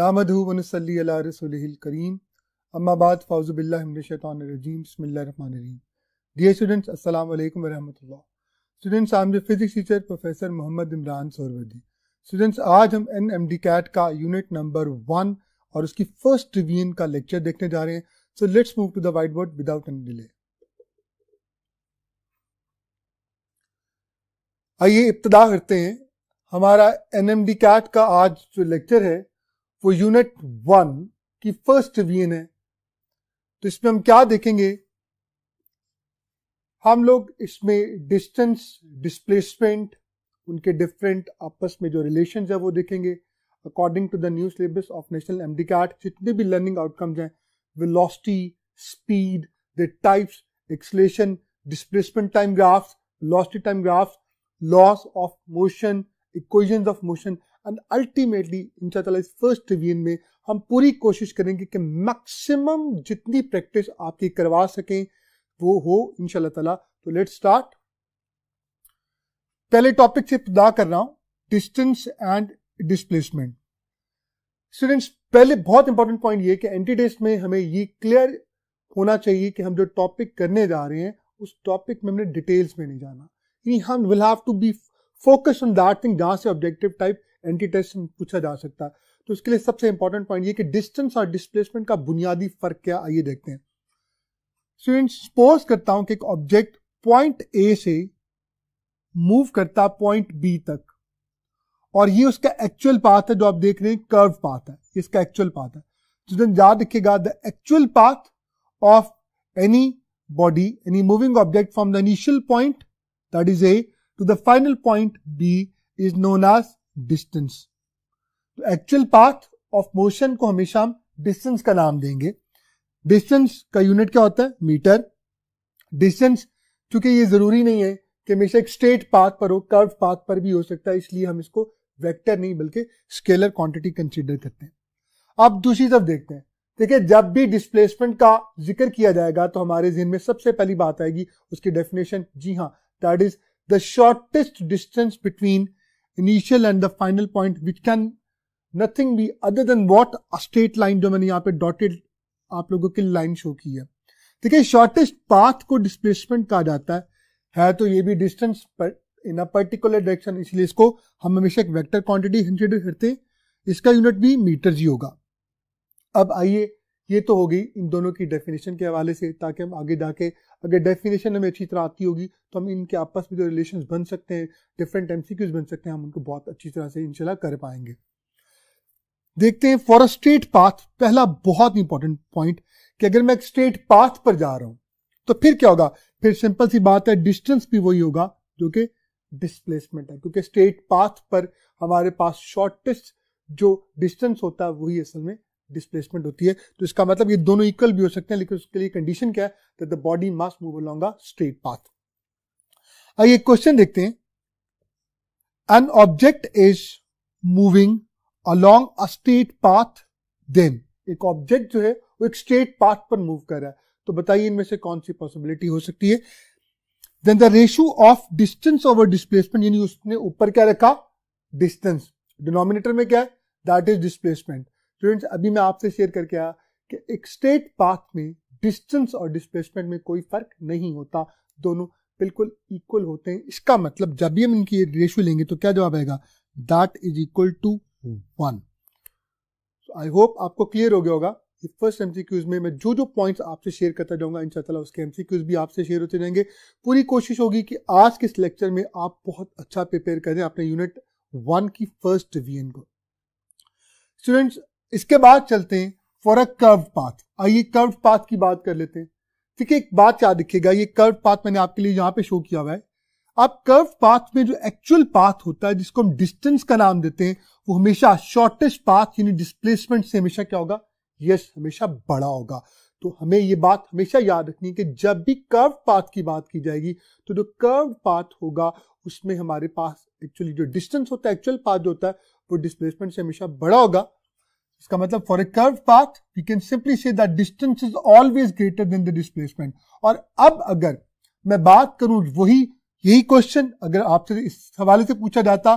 नामद रसोल करीम अम्माबाद फ़ाउज़बिल्लाशतरजीम बसमीम dear students अस्सलाम वालेकुम students I'm physics teacher professor Mohammad Imran Sohrawardi students आज हम एन एम डी कैट का यूनिट नंबर वन और उसकी फर्स्ट रिवीजन का लेक्चर देखने जा रहे हैं so let's move to the white board without any delay आइए इब्तदा करते हैं हमारा एन एम डी कैट का आज जो लेक्चर है वो यूनिट वन की फर्स्ट रिवीजन है तो इसमें हम क्या देखेंगे हम लोग इसमें डिस्टेंस डिस्प्लेसमेंट उनके डिफरेंट आपस में जो रिलेशन है वो देखेंगे according to the new syllabus of national M D card जितने भी लर्निंग आउटकम्स हैं velocity speed the types acceleration displacement time graphs velocity time graphs laws of motion equations of motion and ultimately in इस first रिवीन में हम पूरी कोशिश करेंगे कि मैक्सिमम जितनी प्रैक्टिस आपकी करवा सकें वो हो इन ताला तो लेट स्टार्ट पहले टॉपिक से पदा कर रहा हूं डिस्टेंस एंड डिस्प्लेसमेंट स्टूडेंट्स पहले बहुत इंपॉर्टेंट पॉइंट ये कि एंटी टेस्ट में हमें ये क्लियर होना चाहिए कि हम जो टॉपिक करने जा रहे हैं उस टॉपिक में हमने डिटेल्स में नहीं जाना हम will have to be focus on that thing जहां से ऑब्जेक्टिव टाइप एंटी टेस्ट पूछा जा सकता है तो उसके लिए सबसे इंपॉर्टेंट पॉइंट ये कि डिस्टेंस और डिस्प्लेसमेंट का बुनियादी फर्क क्या आइए देखते हैं स्टूडेंट सपोज करता हूं कि एक ऑब्जेक्ट पॉइंट ए से मूव करता पॉइंट बी तक और ये उसका एक्चुअल पाथ है जो आप देख रहे हैं कर्व पाथ है इसका एक्चुअल पाथ है स्टूडेंट याद रखिएगा the actual path of any body any moving object from the initial point that is A to the final point B is known as distance तो एक्चुअल पाथ ऑफ मोशन को हमेशा हम distance का नाम देंगे distance का unit क्या होता है मीटर डिस्टेंस क्योंकि ये जरूरी नहीं है कि हमेशा एक स्ट्रेट पाथ पर हो कर्व पाथ पर भी हो सकता है इसलिए हम इसको वेक्टर नहीं बल्कि स्केलर क्वांटिटी कंसीडर करते हैं अब दूसरी तरफ देखते हैं देखिए जब भी डिस्प्लेसमेंट का जिक्र किया जाएगा तो हमारे जहन में सबसे पहली बात आएगी उसकी डेफिनेशन जी हाँ that is the shortest distance between initial and the final point which can nothing be other than what a straight line जो मैंने यहाँ पे डॉटेड आप लोगों की लाइन शो की है देखिए शॉर्टेस्ट पाथ को डिस्प्लेसमेंट कहा जाता है है तो ये भी distance in a particular direction इसलिए इसको हम हमेशा एक वेक्टर क्वांटिटी कंसिडर करते हैं इसका यूनिट भी मीटर ही होगा अब आइए ये तो होगी इन दोनों की डेफिनेशन के हवाले से ताकि हम आगे जाके अगर डेफिनेशन हमें अच्छी तरह आती होगी तो हम इनके आपस में जो रिलेशन बन सकते हैं डिफरेंट एम बन सकते हैं हम उनको बहुत अच्छी तरह से इनशाला कर पाएंगे देखते हैं फॉर अ स्ट्रेट पाथ पहला बहुत इंपॉर्टेंट पॉइंट कि अगर मैं एक स्ट्रेट पाथ पर जा रहा हूं तो फिर क्या होगा फिर सिंपल सी बात है डिस्टेंस भी वही होगा जो कि डिस्प्लेसमेंट है क्योंकि स्ट्रेट पाथ पर हमारे पास शॉर्टेस्ट जो डिस्टेंस होता है वही असल में डिस्प्लेसमेंट होती है तो इसका मतलब ये दोनों इक्वल भी हो सकते हैं लेकिन उसके लिए कंडीशन क्या है the body must move along a straight path आइए क्वेश्चन देखते हैं an object is moving along a straight path then एक ऑब्जेक्ट जो है वो एक स्ट्रेट पाथ पर मूव कर रहा है तो बताइए इनमें से कौन सी पॉसिबिलिटी हो सकती है then the ratio of distance over displacement यानी उसने ऊपर क्या रखा डिस्टेंस डिनोमिनेटर में क्या है दैट इज डिस्प्लेसमेंट स्टूडेंट्स अभी मैं आपसे शेयर करके आया कि एक स्ट्रेट पाथ में डिस्टेंस और डिस्प्लेसमेंट में कोई फर्क नहीं होता दोनों बिल्कुल इक्वल होते हैं इसका मतलब जब भी हम इनकी ये रेशियो लेंगे तो क्या जवाब आएगा that is equal to one I hope आपको क्लियर हो गया होगा फर्स्ट एमसीक्यूज में मैं जो जो पॉइंट्स आपसे शेयर करता जाऊंगा इंशाल्लाह उसके एमसीक्यूज भी आपसे शेयर होते जाएंगे पूरी कोशिश होगी कि आज के इस लेक्चर में आप बहुत अच्छा प्रिपेयर करें अपने यूनिट वन की फर्स्ट डिवीजन को स्टूडेंट्स इसके बाद चलते हैं फॉर अ कर्व पाथ आइए कर्व पाथ की बात कर लेते हैं ठीक है एक बात याद रखिएगा ये कर्व पाथ मैंने आपके लिए यहाँ पे शो किया हुआ है आप कर्व पाथ में जो एक्चुअल पाथ होता है जिसको हम डिस्टेंस का नाम देते हैं वो हमेशा शॉर्टेस्ट पाथ यानी डिस्प्लेसमेंट से हमेशा क्या होगा यस हमेशा बड़ा होगा तो हमें ये बात हमेशा याद रखनी है कि जब भी कर्व पाथ की बात की जाएगी तो जो कर्व पाथ होगा उसमें हमारे पास एक्चुअली जो डिस्टेंस होता है एक्चुअल पाथ जो होता है वो डिस्प्लेसमेंट से हमेशा बड़ा होगा इसका मतलब for a curve path we can simply say that distance is always greater than the displacement और अब अगर मैं बात करूं वही यही क्वेश्चन अगर आपसे इस हवाले से पूछा जाता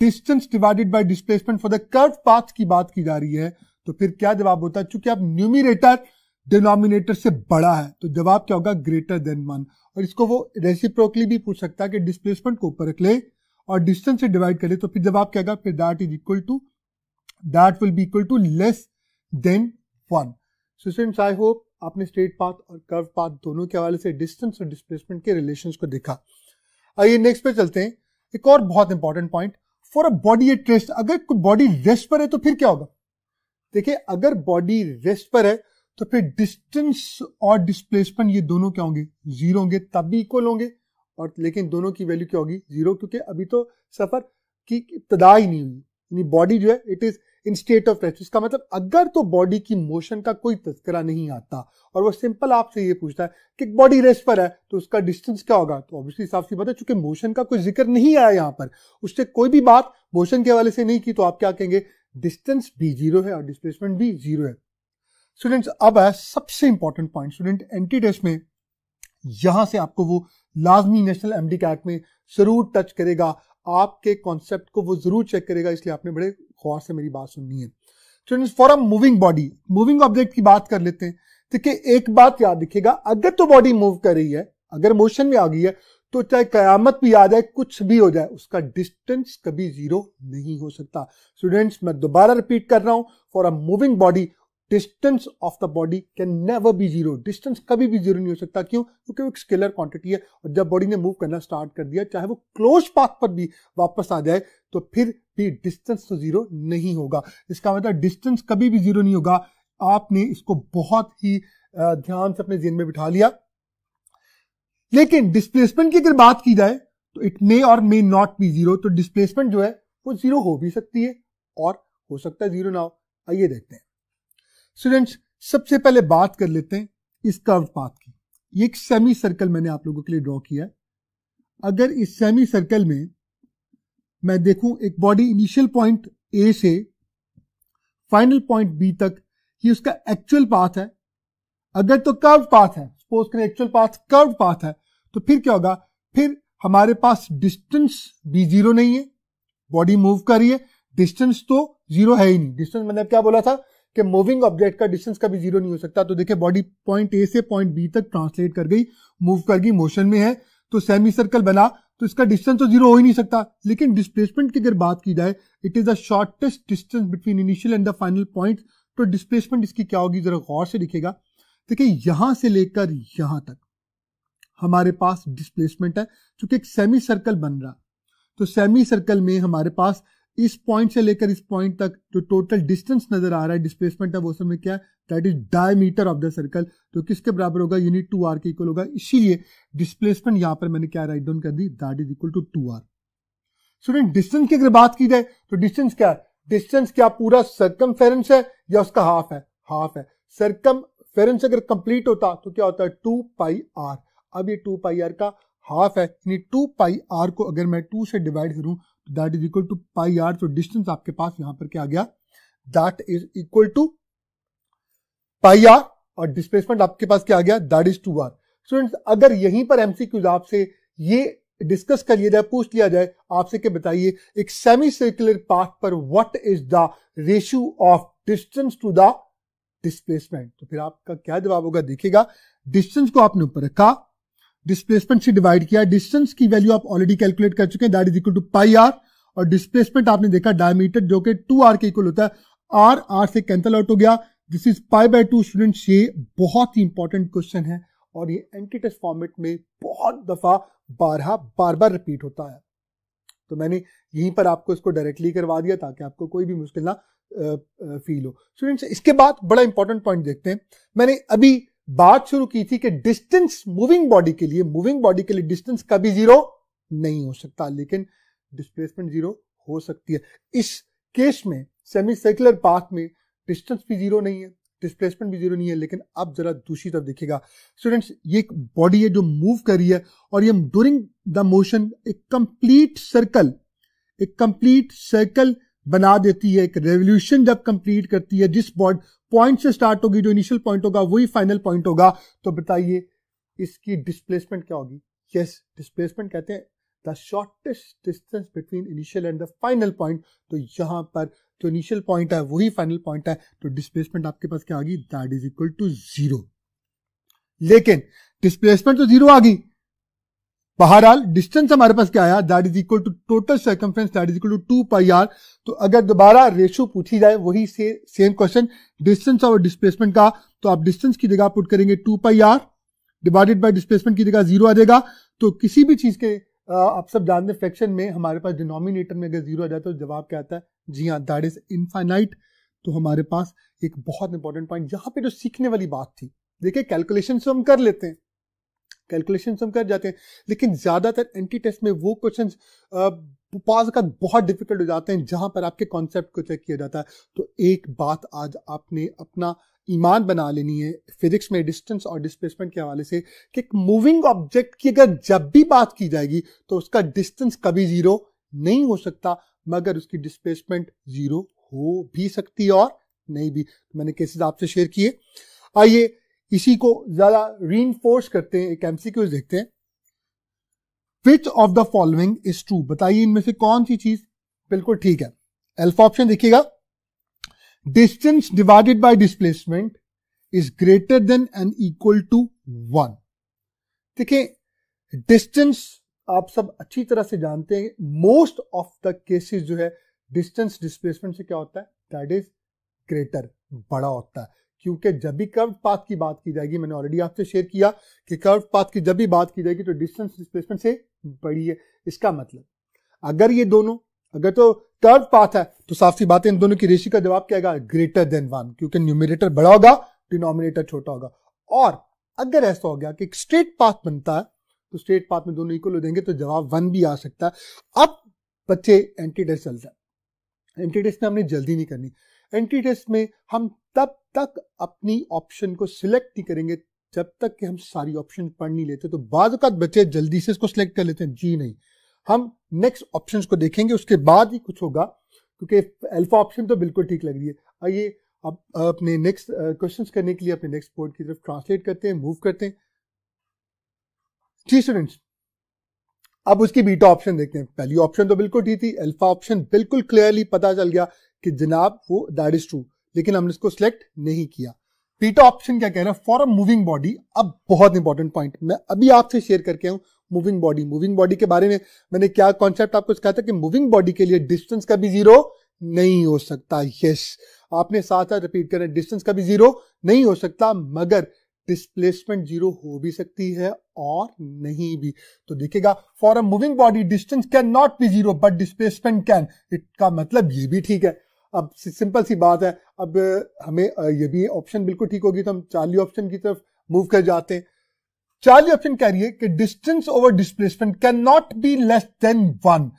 distance divided by displacement for the curve path की बात की जा रही है तो फिर क्या जवाब होता है चूंकि आप न्यूमिनेटर डिनोमिनेटर से बड़ा है तो जवाब क्या होगा ग्रेटर देन वन और इसको वो रेसिप्रोकली भी पूछ सकता है कि डिस्प्लेसमेंट को ऊपर रख ले और डिस्टेंस से डिवाइड करे तो फिर जवाब क्या होगा फिर that is equal to that will be equal to less than one so students I hope आपने स्ट्रेट पाथ और कर्व पाथ दोनों के हवाले से डिस्टेंस और डिस्प्लेसमेंट के रिलेशन को देखा आइए नेक्स्ट पे चलते हैं एक और बहुत important point for a body at rest अगर कोई बॉडी रेस्ट पर है तो फिर क्या होगा देखिए अगर बॉडी रेस्ट पर है तो फिर डिस्टेंस और डिस्प्लेसमेंट ये दोनों क्या होंगे जीरो होंगे तब भी इक्वल होंगे और लेकिन दोनों की वैल्यू क्या होगी जीरो क्योंकि अभी तो सफर की इब्तदा ही नहीं हुई बॉडी जो है it is in state of rest इसका मतलब अगर तो बॉडी की मोशन का कोई तस्करा नहीं आता और वो सिंपल आपसे ये पूछता है कि बॉडी रेस्ट पर है तो उसका डिस्टेंस क्या होगा तो ऑब्वियसली साफ सी बात है चूंकि मोशन का कोई जिक्र नहीं आया यहाँ पर उससे कोई भी बात मोशन के हवाले से नहीं की तो आप क्या कहेंगे डिस्टेंस भी जीरो है और डिस्प्लेसमेंट भी जीरो है स्टूडेंट्स अब है सबसे important point student entry test में यहां से आपको वो लाजमी नेशनल एमडी कैट में जरूर टच करेगा आपके कॉन्सेप्ट को वो जरूर चेक करेगा इसलिए आपने बड़े गौर से मेरी बात सुननी है students for a moving body moving object की बात कर लेते हैं देखिए एक बात याद दिखेगा अगर तो बॉडी मूव कर रही है अगर मोशन में आ गई है तो चाहे कयामत भी आ जाए कुछ भी हो जाए उसका डिस्टेंस कभी जीरो नहीं हो सकता स्टूडेंट्स मैं दोबारा रिपीट कर रहा हूं for a moving body distance of the body can never be zero distance कभी भी जीरो नहीं हो सकता क्यों क्योंकि वो एक स्केलर क्वांटिटी है और जब बॉडी ने मूव करना स्टार्ट कर दिया चाहे वो क्लोज पाथ पर भी वापस आ जाए तो फिर भी डिस्टेंस तो जीरो नहीं होगा इसका मतलब डिस्टेंस कभी भी जीरो नहीं होगा आपने इसको बहुत ही ध्यान से अपने जेन में बिठा लिया लेकिन डिस्प्लेसमेंट की अगर बात की जाए तो इट मे और मे नॉट बी जीरो तो डिस्प्लेसमेंट जो है वो जीरो हो भी सकती है और हो सकता है जीरो ना हो आइए देखते हैं स्टूडेंट्स सबसे पहले बात कर लेते हैं इस कर्व पाथ की ये एक सेमी सर्कल मैंने आप लोगों के लिए ड्रॉ किया है अगर इस सेमी सर्कल में मैं देखूं एक बॉडी इनिशियल पॉइंट ए से फाइनल पॉइंट बी तक ये उसका एक्चुअल पाथ है अगर तो कर्व पाथ है सपोज करें एक्चुअल पाथ कर्व पाथ है तो फिर क्या होगा फिर हमारे पास डिस्टेंस भी जीरो नहीं है बॉडी मूव कर रही है डिस्टेंस तो जीरो है ही नहीं डिस्टेंस मैंने मतलब क्या बोला था कि मूविंग ऑब्जेक्ट का डिस्टेंस कभी जीरो नहीं हो सकता तो देखिए बॉडी पॉइंट ए से पॉइंट बी तक ट्रांसलेट कर गई मूव कर गई मोशन में है तो सेमी सर्कल बना तो इसका डिस्टेंस तो जीरो हो ही नहीं सकता लेकिन डिस्प्लेसमेंट की अगर बात की जाए it is the shortest distance between initial and the final point तो डिस्प्लेसमेंट इसकी क्या होगी जरा गौर से दिखेगा देखिए यहां से लेकर यहां तक हमारे पास डिस्प्लेसमेंट है क्योंकि एक सेमी सर्कल बन रहा तो सेमी सर्कल में हमारे पास इस पॉइंट से लेकर इस पॉइंट तक जो टोटल डिस्टेंस नजर आ रहा है डिस्प्लेसमेंट है वो सब में क्या है that is diameter of the circle तो किसके बराबर होगा यूनिट टू आर के इक्वल होगा इसीलिए डिस्प्लेसमेंट यहां पर मैंने क्या राइट डाउन कर दी that is equal to two R student distance की अगर बात की जाए तो डिस्टेंस क्या है डिस्टेंस क्या पूरा सर्कम है या उसका हाफ है हाफ है सर्कम अगर कंप्लीट होता तो क्या होता है टू पाई आर अब ये टू पाई आर का हाफ है यानी टू पाई आर को अगर मैं टू से डिवाइड करूं that is equal to pi R तो डिस्टेंस आपके पास यहां पर क्या आ गया that is equal to pi R और डिस्प्लेसमेंट आपके पास क्या आ गया that is two R students अगर यहीं पर एमसीक्यूज आपसे ये डिस्कस कर लिया जाए पूछ लिया जाए आपसे के बताइए एक सेमी सर्कुलर पाथ पर what is the ratio of distance to the displacement तो फिर आपका क्या जवाब होगा देखिएगा डिस्टेंस को आपने ऊपर रखा डिस्प्लेसमेंट से डिवाइड किया डिस्टेंस की वैल्यू आप ऑलरेडी कैलकुलेट कर चुके हैं that is equal to pi R और डिस्प्लेसमेंट आपने देखा डायमीटर जो कि टू आर के इक्वल होता है आर आर से कैंसल आउट हो गया this is pi by two student ये बहुत ही इंपॉर्टेंट क्वेश्चन है और ये एंटी टेस्ट फॉर्मेट में बहुत दफा बारह बार बार रिपीट होता है तो मैंने यहीं पर आपको इसको डायरेक्टली करवा दिया ताकि आपको कोई भी मुश्किल ना फील हो स्टूडेंट्स इसके बाद बड़ा इंपॉर्टेंट पॉइंट देखते हैं मैंने अभी बात शुरू की थी कि डिस्टेंस मूविंग बॉडी के लिए मूविंग बॉडी के लिए डिस्टेंस कभी जीरो नहीं हो सकता लेकिन डिस्प्लेसमेंट जीरो हो सकती है इस केस में सेमी सर्कुलर पाथ में डिस्टेंस भी जीरो नहीं है डिस्प्लेसमेंट भी जीरो नहीं है लेकिन अब जरा दूसरी तरफ देखिएगा स्टूडेंट्स ये एक बॉडी है जो मूव कर रही है और ये ड्यूरिंग द मोशन एक कंप्लीट सर्कल एक कंप्लीट सर्कल बना देती है एक रेवोल्यूशन जब कंप्लीट करती है जिस बॉड पॉइंट से स्टार्ट होगी जो इनिशियल पॉइंट होगा वही फाइनल पॉइंट होगा तो बताइए इसकी डिस्प्लेसमेंट क्या होगी यस yes, डिस्प्लेसमेंट कहते हैं the shortest distance between initial and the final point तो यहाँ पर जो इनिशियल पॉइंट है वही फाइनल पॉइंट है तो डिस्प्लेसमेंट आपके पास क्या आ गई that is equal to zero लेकिन डिस्प्लेसमेंट तो जीरो आ गई बहरहाल डिस्टेंस हमारे पास क्या आया that is equal to total circumference that is equal to two pi R तो अगर दोबारा रेशियो पूछी जाए वही से सेम क्वेश्चन डिस्टेंस और डिस्प्लेसमेंट का तो आप डिस्टेंस की जगह पुट करेंगे two pi R divided by displacement की जगह जीरो आ जाएगा तो किसी भी चीज के आप सब जानते हैं फ्रैक्शन में हमारे पास डिनोमिनेटर में अगर जीरो आ जाता है तो जवाब क्या आता है जी हाँ दैट इज इनफाइनाइट तो हमारे पास एक बहुत इंपॉर्टेंट पॉइंट यहाँ पे जो सीखने वाली बात थी देखिए कैलकुलेशन से तो हम कर लेते हैं कैलकुलेशन से हम कर जाते हैं लेकिन ज्यादातर एंटी टेस्ट में वो क्वेश्चन पास का बहुत डिफिकल्ट हो जाते हैं जहां पर आपके कॉन्सेप्ट को चेक किया जाता है तो एक बात आज आपने अपना ईमान बना लेनी है फिजिक्स में डिस्टेंस और डिस्प्लेसमेंट के हवाले से कि एक मूविंग ऑब्जेक्ट की अगर जब भी बात की जाएगी तो उसका डिस्टेंस कभी ज़ीरो नहीं हो सकता मगर उसकी डिस्प्लेसमेंट ज़ीरो हो भी सकती है और नहीं भी तो मैंने केसेस आपसे शेयर किए आइए इसी को ज़्यादा री करते हैं एक एम देखते हैं which of the following is true बताइए इनमें से कौन सी चीज़ बिल्कुल ठीक है एल्फा ऑप्शन देखिएगा distance divided by displacement is greater than and equal to one देखिए डिस्टेंस आप सब अच्छी तरह से जानते हैं मोस्ट ऑफ द केसेस जो है डिस्टेंस डिस्प्लेसमेंट से क्या होता है दैट इज ग्रेटर बड़ा होता है क्योंकि जब भी कर्व पाथ की बात की जाएगी मैंने ऑलरेडी आपसे शेयर किया कि कर्व पाथ की जब भी बात की जाएगी तो डिस्टेंस डिस्प्लेसमेंट से बड़ी है इसका मतलब अगर ये दोनों अगर तो कर्व पाथ है तो साफ सी बात है इन दोनों की रेशी का जवाब क्या ग्रेटर देन वन क्योंकि न्यूमिनेटर बड़ा होगा डिनोमिनेटर छोटा होगा और अगर ऐसा हो गया कि एक स्ट्रेट पाथ बनता है तो स्ट्रेट पाथ में दोनों इक्वल हो देंगे तो जवाब वन भी आ सकता है अब बच्चे एंटी टेस्ट चलता है एंटी टेस्ट में हमने जल्दी नहीं करनी एंटी टेस्ट में हम तब तक अपनी ऑप्शन को सिलेक्ट नहीं करेंगे जब तक कि हम सारी ऑप्शन पढ़ नहीं लेते तो बाद बच्चे जल्दी से इसको सिलेक्ट कर लेते हैं जी नहीं हम नेक्स्ट ऑप्शंस को देखेंगे उसके बाद ही कुछ होगा क्योंकि अल्फा ऑप्शन तो बिल्कुल ठीक लग रही है आइए अब अपने नेक्स्ट क्वेश्चन करने के लिए अपने नेक्स्ट बोर्ड की तरफ ट्रांसलेट करते हैं मूव करते हैं जी स्टूडेंट्स अब उसकी बीटा ऑप्शन देखते हैं पहली ऑप्शन तो बिल्कुल ठीक थी अल्फा ऑप्शन बिल्कुल क्लियरली पता चल गया कि जनाब वो दैट इज ट्रू लेकिन हमने इसको सिलेक्ट नहीं किया बीटा ऑप्शन क्या कह रहा है फॉर अ मूविंग बॉडी अब बहुत इंपॉर्टेंट पॉइंट मैं अभी आपसे शेयर करके आऊँ मूविंग बॉडी मूविंग बॉडी के बारे में मैंने क्या कॉन्सेप्ट आपको कहा था कि मूविंग बॉडी के लिए डिस्टेंस का भी जीरो नहीं हो सकता यस yes. आपने साथ साथ रिपीट करना डिस्टेंस का भी जीरो नहीं हो सकता मगर डिस्प्लेसमेंट जीरो हो भी सकती है और नहीं भी तो देखिएगा for a moving body distance can not be zero but displacement can it का मतलब ये भी ठीक है अब सिंपल सी बात है अब हमें ये भी ऑप्शन बिल्कुल ठीक होगी तो हम चार्ली ऑप्शन की तरफ मूव कर जाते हैं चार्ली ऑप्शन कह रही है कि distance over displacement can not be less than one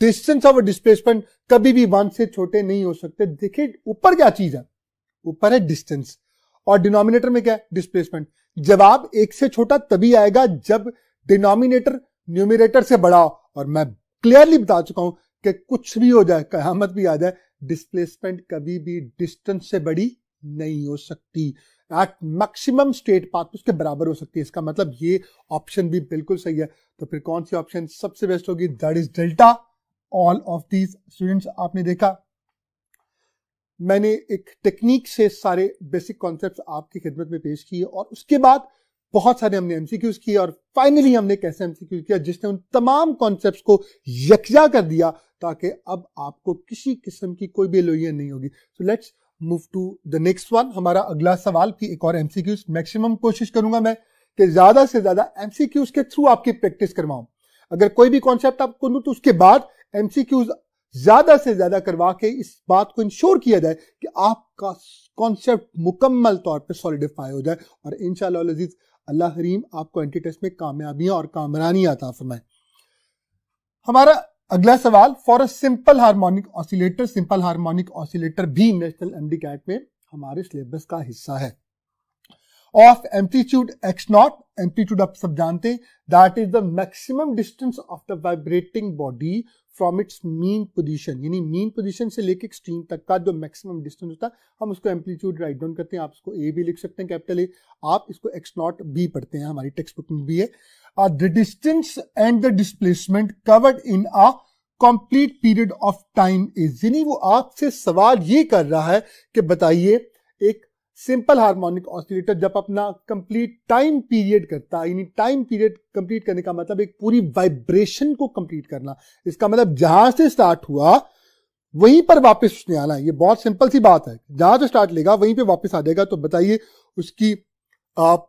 distance over displacement कभी भी वन से छोटे नहीं हो सकते देखिए ऊपर क्या चीज है ऊपर है डिस्टेंस और डिनोमिनेटर में क्या है डिस्प्लेसमेंट जवाब एक से छोटा तभी आएगा जब डिनोमिनेटर न्यूमिनेटर से बड़ा हो और मैं क्लियरली बता चुका हूं कि कुछ भी हो जाए कयामत भी आ जाए डिस्प्लेसमेंट कभी भी डिस्टेंस से बड़ी नहीं हो सकती एट मैक्सिमम स्टेट पाथ उसके बराबर हो सकती है इसका मतलब ये ऑप्शन भी बिल्कुल सही है तो फिर कौन सी ऑप्शन सबसे बेस्ट होगी that is delta all of these students आपने देखा मैंने एक टेक्निक से सारे बेसिक कॉन्सेप्ट आपकी खिदमत में पेश किए और उसके बाद बहुत सारे हमने एमसीक्यूज किए और फाइनली हमने कैसे एमसीक्यूज किया जिसने उन तमाम कॉन्सेप्ट्स को यकजा कर दिया ताकि अब आपको किसी किस्म की कोई भी लोहिया नहीं होगी so let's move to the next one हमारा अगला सवाल की एक और एमसीक्यूज मैक्सिमम कोशिश करूंगा मैं कि ज्यादा से ज्यादा एमसीक्यूज के थ्रू आपकी प्रैक्टिस करवाऊं अगर कोई भी कॉन्सेप्ट आपको तो उसके बाद एमसीक्यूज ज्यादा से ज्यादा करवा के इस बात को इंश्योर किया जाए कि आपका कॉन्सेप्ट मुकम्मल तौर पर सॉलिडिफाई हो जाए और इन शजीज अल्लाह हरीम आपको एंटी टेस्ट में कामयाबियां और कामरानी आता फरमाए हमारा अगला सवाल for a simple harmonic oscillator simple harmonic oscillator भी नेशनल एमडी कैट में हमारे सिलेबस का हिस्सा है of amplitude X not amplitude आप सब जानते that is the maximum distance of the vibrating body from its mean position यानी मीन पोजिशन से लेकर एक्सट्रीम तक का जो मैक्सिमम डिस्टेंस होता है हम उसको एम्पलीट्यूड राइट डाउन करते हैं आप इसको ए भी लिख सकते हैं कैपिटल ए आप इसको एक्स नॉट बी पढ़ते हैं हमारी टेक्स्ट बुक में भी है are uh, the distance and the displacement covered in a complete period of time is यानी वो आपसे सवाल ये कर रहा है कि बताइए एक सिंपल हार्मोनिक ऑसिलेटर जब अपना कंप्लीट टाइम पीरियड करता है यानी टाइम पीरियड कंप्लीट करने का मतलब एक पूरी वाइब्रेशन को कंप्लीट करना इसका मतलब जहां से स्टार्ट हुआ वहीं पर वापस उसने आना है ये बहुत सिंपल सी बात है जहां से स्टार्ट लेगा वहीं पे वापस आ जाएगा तो बताइए उसकी आप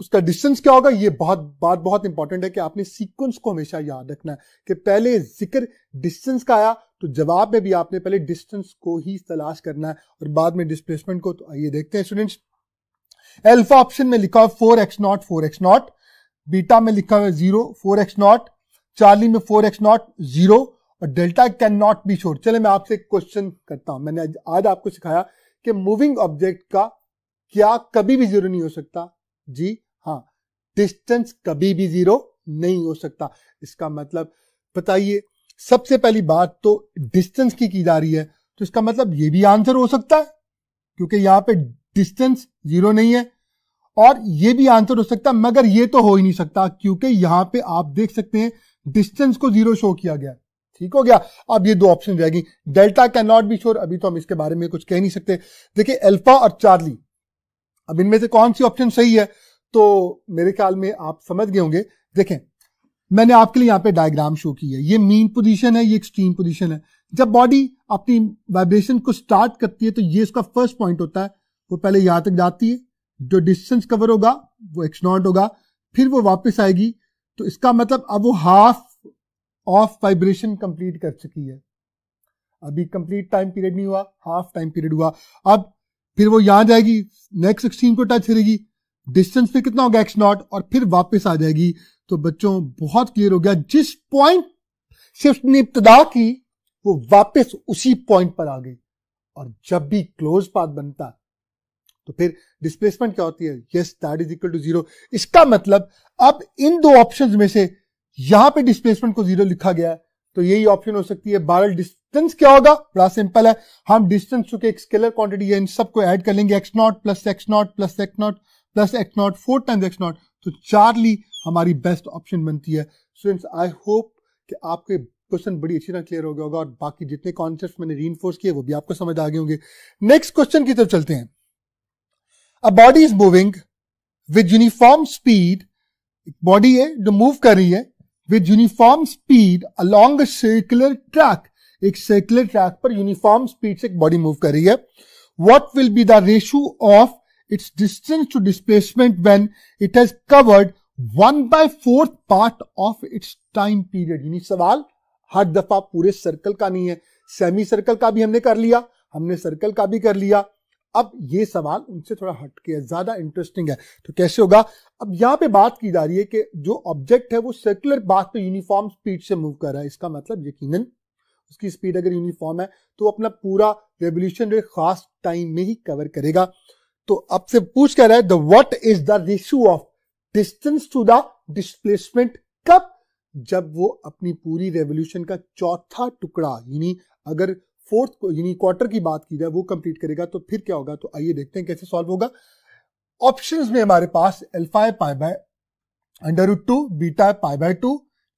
उसका डिस्टेंस क्या होगा ये बहुत बात बहुत इंपॉर्टेंट है कि आपने सीक्वेंस को हमेशा याद रखना है कि पहले जिक्र डिस्टेंस का आया तो जवाब में भी आपने पहले डिस्टेंस को ही तलाश करना है और बाद में डिस्प्लेसमेंट को तो आइए देखते हैं स्टूडेंट्स एल्फा ऑप्शन में लिखा हुआ four X not four X not beta में लिखा हुआ zero four X not charlie में फोर एक्स नॉट जीरो और delta can not be sure चले मैं आपसे क्वेश्चन करता हूं मैंने आज, आज आपको सिखाया कि मूविंग ऑब्जेक्ट का क्या कभी भी जीरो नहीं हो सकता जी डिस्टेंस कभी भी जीरो नहीं हो सकता इसका मतलब बताइए सबसे पहली बात तो डिस्टेंस की की जा रही है तो इसका मतलब ये भी आंसर हो सकता है क्योंकि यहां पे डिस्टेंस जीरो नहीं है और ये भी आंसर हो सकता है मगर ये तो हो ही नहीं सकता क्योंकि यहां पे आप देख सकते हैं डिस्टेंस को जीरो शो किया गया ठीक हो गया अब ये दो ऑप्शन रहेगी delta can not be sure अभी तो हम इसके बारे में कुछ कह नहीं सकते देखिए अल्फा और चार्ली अब इनमें से कौन सी ऑप्शन सही है तो मेरे ख्याल में आप समझ गए होंगे देखें मैंने आपके लिए यहाँ पे डायग्राम शो की है ये मीन पोजीशन है ये एक्सट्रीम पोजीशन है जब बॉडी अपनी वाइब्रेशन को स्टार्ट करती है तो ये इसका फर्स्ट पॉइंट होता है वो पहले यहां तक जाती है जो डिस्टेंस कवर होगा वो एक्स नॉट होगा फिर वो वापस आएगी तो इसका मतलब अब वो हाफ ऑफ वाइब्रेशन कंप्लीट कर चुकी है अभी कंप्लीट टाइम पीरियड नहीं हुआ हाफ टाइम पीरियड हुआ अब फिर वो यहां जाएगी नेक्स्ट एक्सट्रीम को टच करेगी डिस्टेंस फिर कितना होगा एक्स नॉट और फिर वापस आ जाएगी तो बच्चों बहुत क्लियर हो गया जिस पॉइंट से उसने इब्तदा की वो वापस उसी पॉइंट पर आ गई और जब भी क्लोज पाथ बनता तो फिर डिस्प्लेसमेंट क्या होती है yes that is equal to zero इसका मतलब अब इन दो ऑप्शन में से यहां पे डिस्प्लेसमेंट को जीरो लिखा गया है तो यही ऑप्शन हो सकती है बारल डिस्टेंस क्या होगा बड़ा सिंपल है हम डिस्टेंस चुके एक स्केलर क्वांटिटी है इन सबको ऐड कर लेंगे X not plus X not plus X not plus X not four times X not तो चार ली हमारी बेस्ट ऑप्शन बनती है स्टूडेंट्स आई होप कि आपके क्वेश्चन बड़ी अच्छी तरह क्लियर हो गया होगा और बाकी जितने कॉन्सेप्ट मैंने री किए वो भी आपको समझ आ गए होंगे नेक्स्ट क्वेश्चन की तरफ चलते हैं a body is moving with uniform speed body है जो मूव कर रही है with uniform speed along circular track एक सर्कुलर ट्रैक पर यूनिफॉर्म स्पीड से एक बॉडी मूव कर रही है what will be the ratio of its distance to displacement when it has covered one by fourth part of its time period यानी सवाल हर दफा पूरे सर्कल का नहीं है सेमी सर्कल का भी हमने कर लिया हमने सर्कल का भी कर लिया अब ये सवाल उनसे थोड़ा हटके है ज्यादा इंटरेस्टिंग है तो कैसे होगा अब यहां पे बात की जा रही है कि जो ऑब्जेक्ट है वो सर्कुलर बात पे यूनिफॉर्म स्पीड से मूव कर रहा है इसका मतलब यकीनन उसकी स्पीड अगर यूनिफॉर्म है तो अपना पूरा रेवोल्यूशन रेट खास टाइम में ही कवर करेगा तो आपसे पूछ कर रहा है the what is the ratio of distance to the displacement कब जब वो अपनी पूरी रेवोल्यूशन का चौथा टुकड़ा यानी अगर फोर्थ यानी क्वार्टर की बात की जाए वो कंप्लीट करेगा तो फिर क्या होगा तो आइए देखते हैं कैसे सॉल्व होगा ऑप्शंस में हमारे पास alpha pi by under root two beta pi by two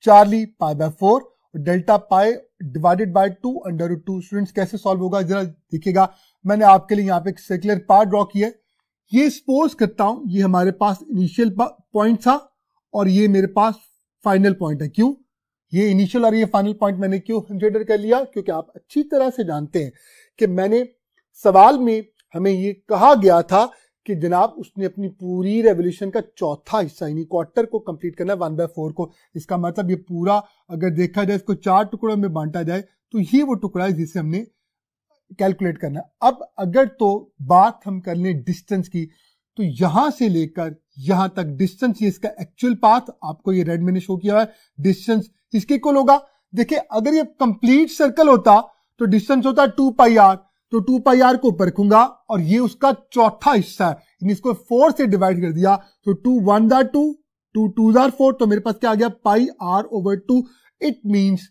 charlie pi by four delta pi divided by two under root two students कैसे सॉल्व होगा जरा देखिएगा मैंने आपके लिए यहाँ पे एक सर्कुलर पार्ट ड्रॉ किया है ये सपोज करता हूं ये हमारे पास इनिशियल पॉइंट था और ये मेरे पास फाइनल पॉइंट है क्यों ये इनिशियल और ये फाइनल पॉइंट मैंने क्यों कंसिडर कर लिया क्योंकि आप अच्छी तरह से जानते हैं कि मैंने सवाल में हमें ये कहा गया था कि जनाब उसने अपनी पूरी रेवोल्यूशन का चौथा हिस्सा यानी क्वार्टर को कंप्लीट करना वन बाय फोर को इसका मतलब ये पूरा अगर देखा जाए इसको चार टुकड़ों में बांटा जाए तो ये वो टुकड़ा है जिसे हमने कैलकुलेट करना अब अगर तो बात हम कर लें डिस्टेंस की तो यहां से लेकर यहां तक डिस्टेंस ये इसका एक्चुअल पाथ आपको ये रेड मैंने शो किया है डिस्टेंस इसके इक्वल होगा देखिए अगर ये कंप्लीट सर्कल होता तो डिस्टेंस होता टू पाई आर तो टू पाई आर को ऊपर रखूंगा और ये उसका चौथा हिस्सा है इसको फोर से डिवाइड कर दिया तो टू वन दर टू टू टू दर फोर तो मेरे पास क्या आ गया pi R over two it means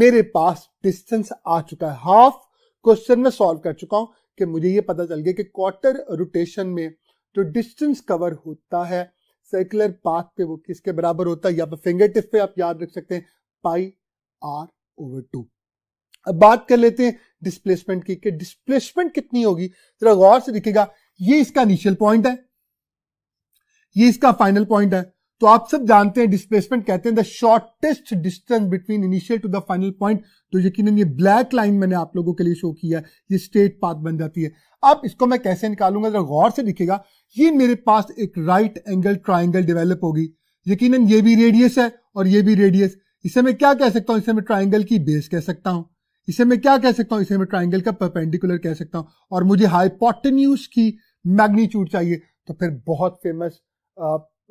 मेरे पास डिस्टेंस आ चुका है हाफ क्वेश्चन में सॉल्व कर चुका हूं कि मुझे ये पता चल गया कि क्वार्टर रोटेशन में जो डिस्टेंस कवर होता है सर्कुलर पाथ पे वो किसके बराबर होता है या फिर फिंगर टिप पे आप याद रख सकते हैं पाई आर ओवर टू अब बात कर लेते हैं डिस्प्लेसमेंट की कि डिस्प्लेसमेंट कितनी होगी जरा गौर से दिखेगा ये इसका इनिशियल पॉइंट है ये इसका फाइनल पॉइंट है तो आप सब जानते हैं डिस्प्लेसमेंट कहते हैं the shortest distance between initial to the final point तो यकीनन ये ब्लैक लाइन मैंने आप लोगों के लिए शो किया है ये स्ट्रेट पाथ बन जाती है अब इसको मैं कैसे निकालूंगा जरा गौर से दिखेगा ये मेरे पास एक राइट एंगल ट्राइंगल डेवलप होगी यकीनन ये भी रेडियस है और ये भी रेडियस इसे मैं क्या कह सकता हूं इसे मैं ट्राइंगल की बेस कह सकता हूं इसे मैं क्या कह सकता हूं इसे मैं ट्राइंगल का परपेंडिकुलर कह सकता हूँ और मुझे हाइपोटेन्यूज की मैग्नीट्यूड चाहिए तो फिर बहुत फेमस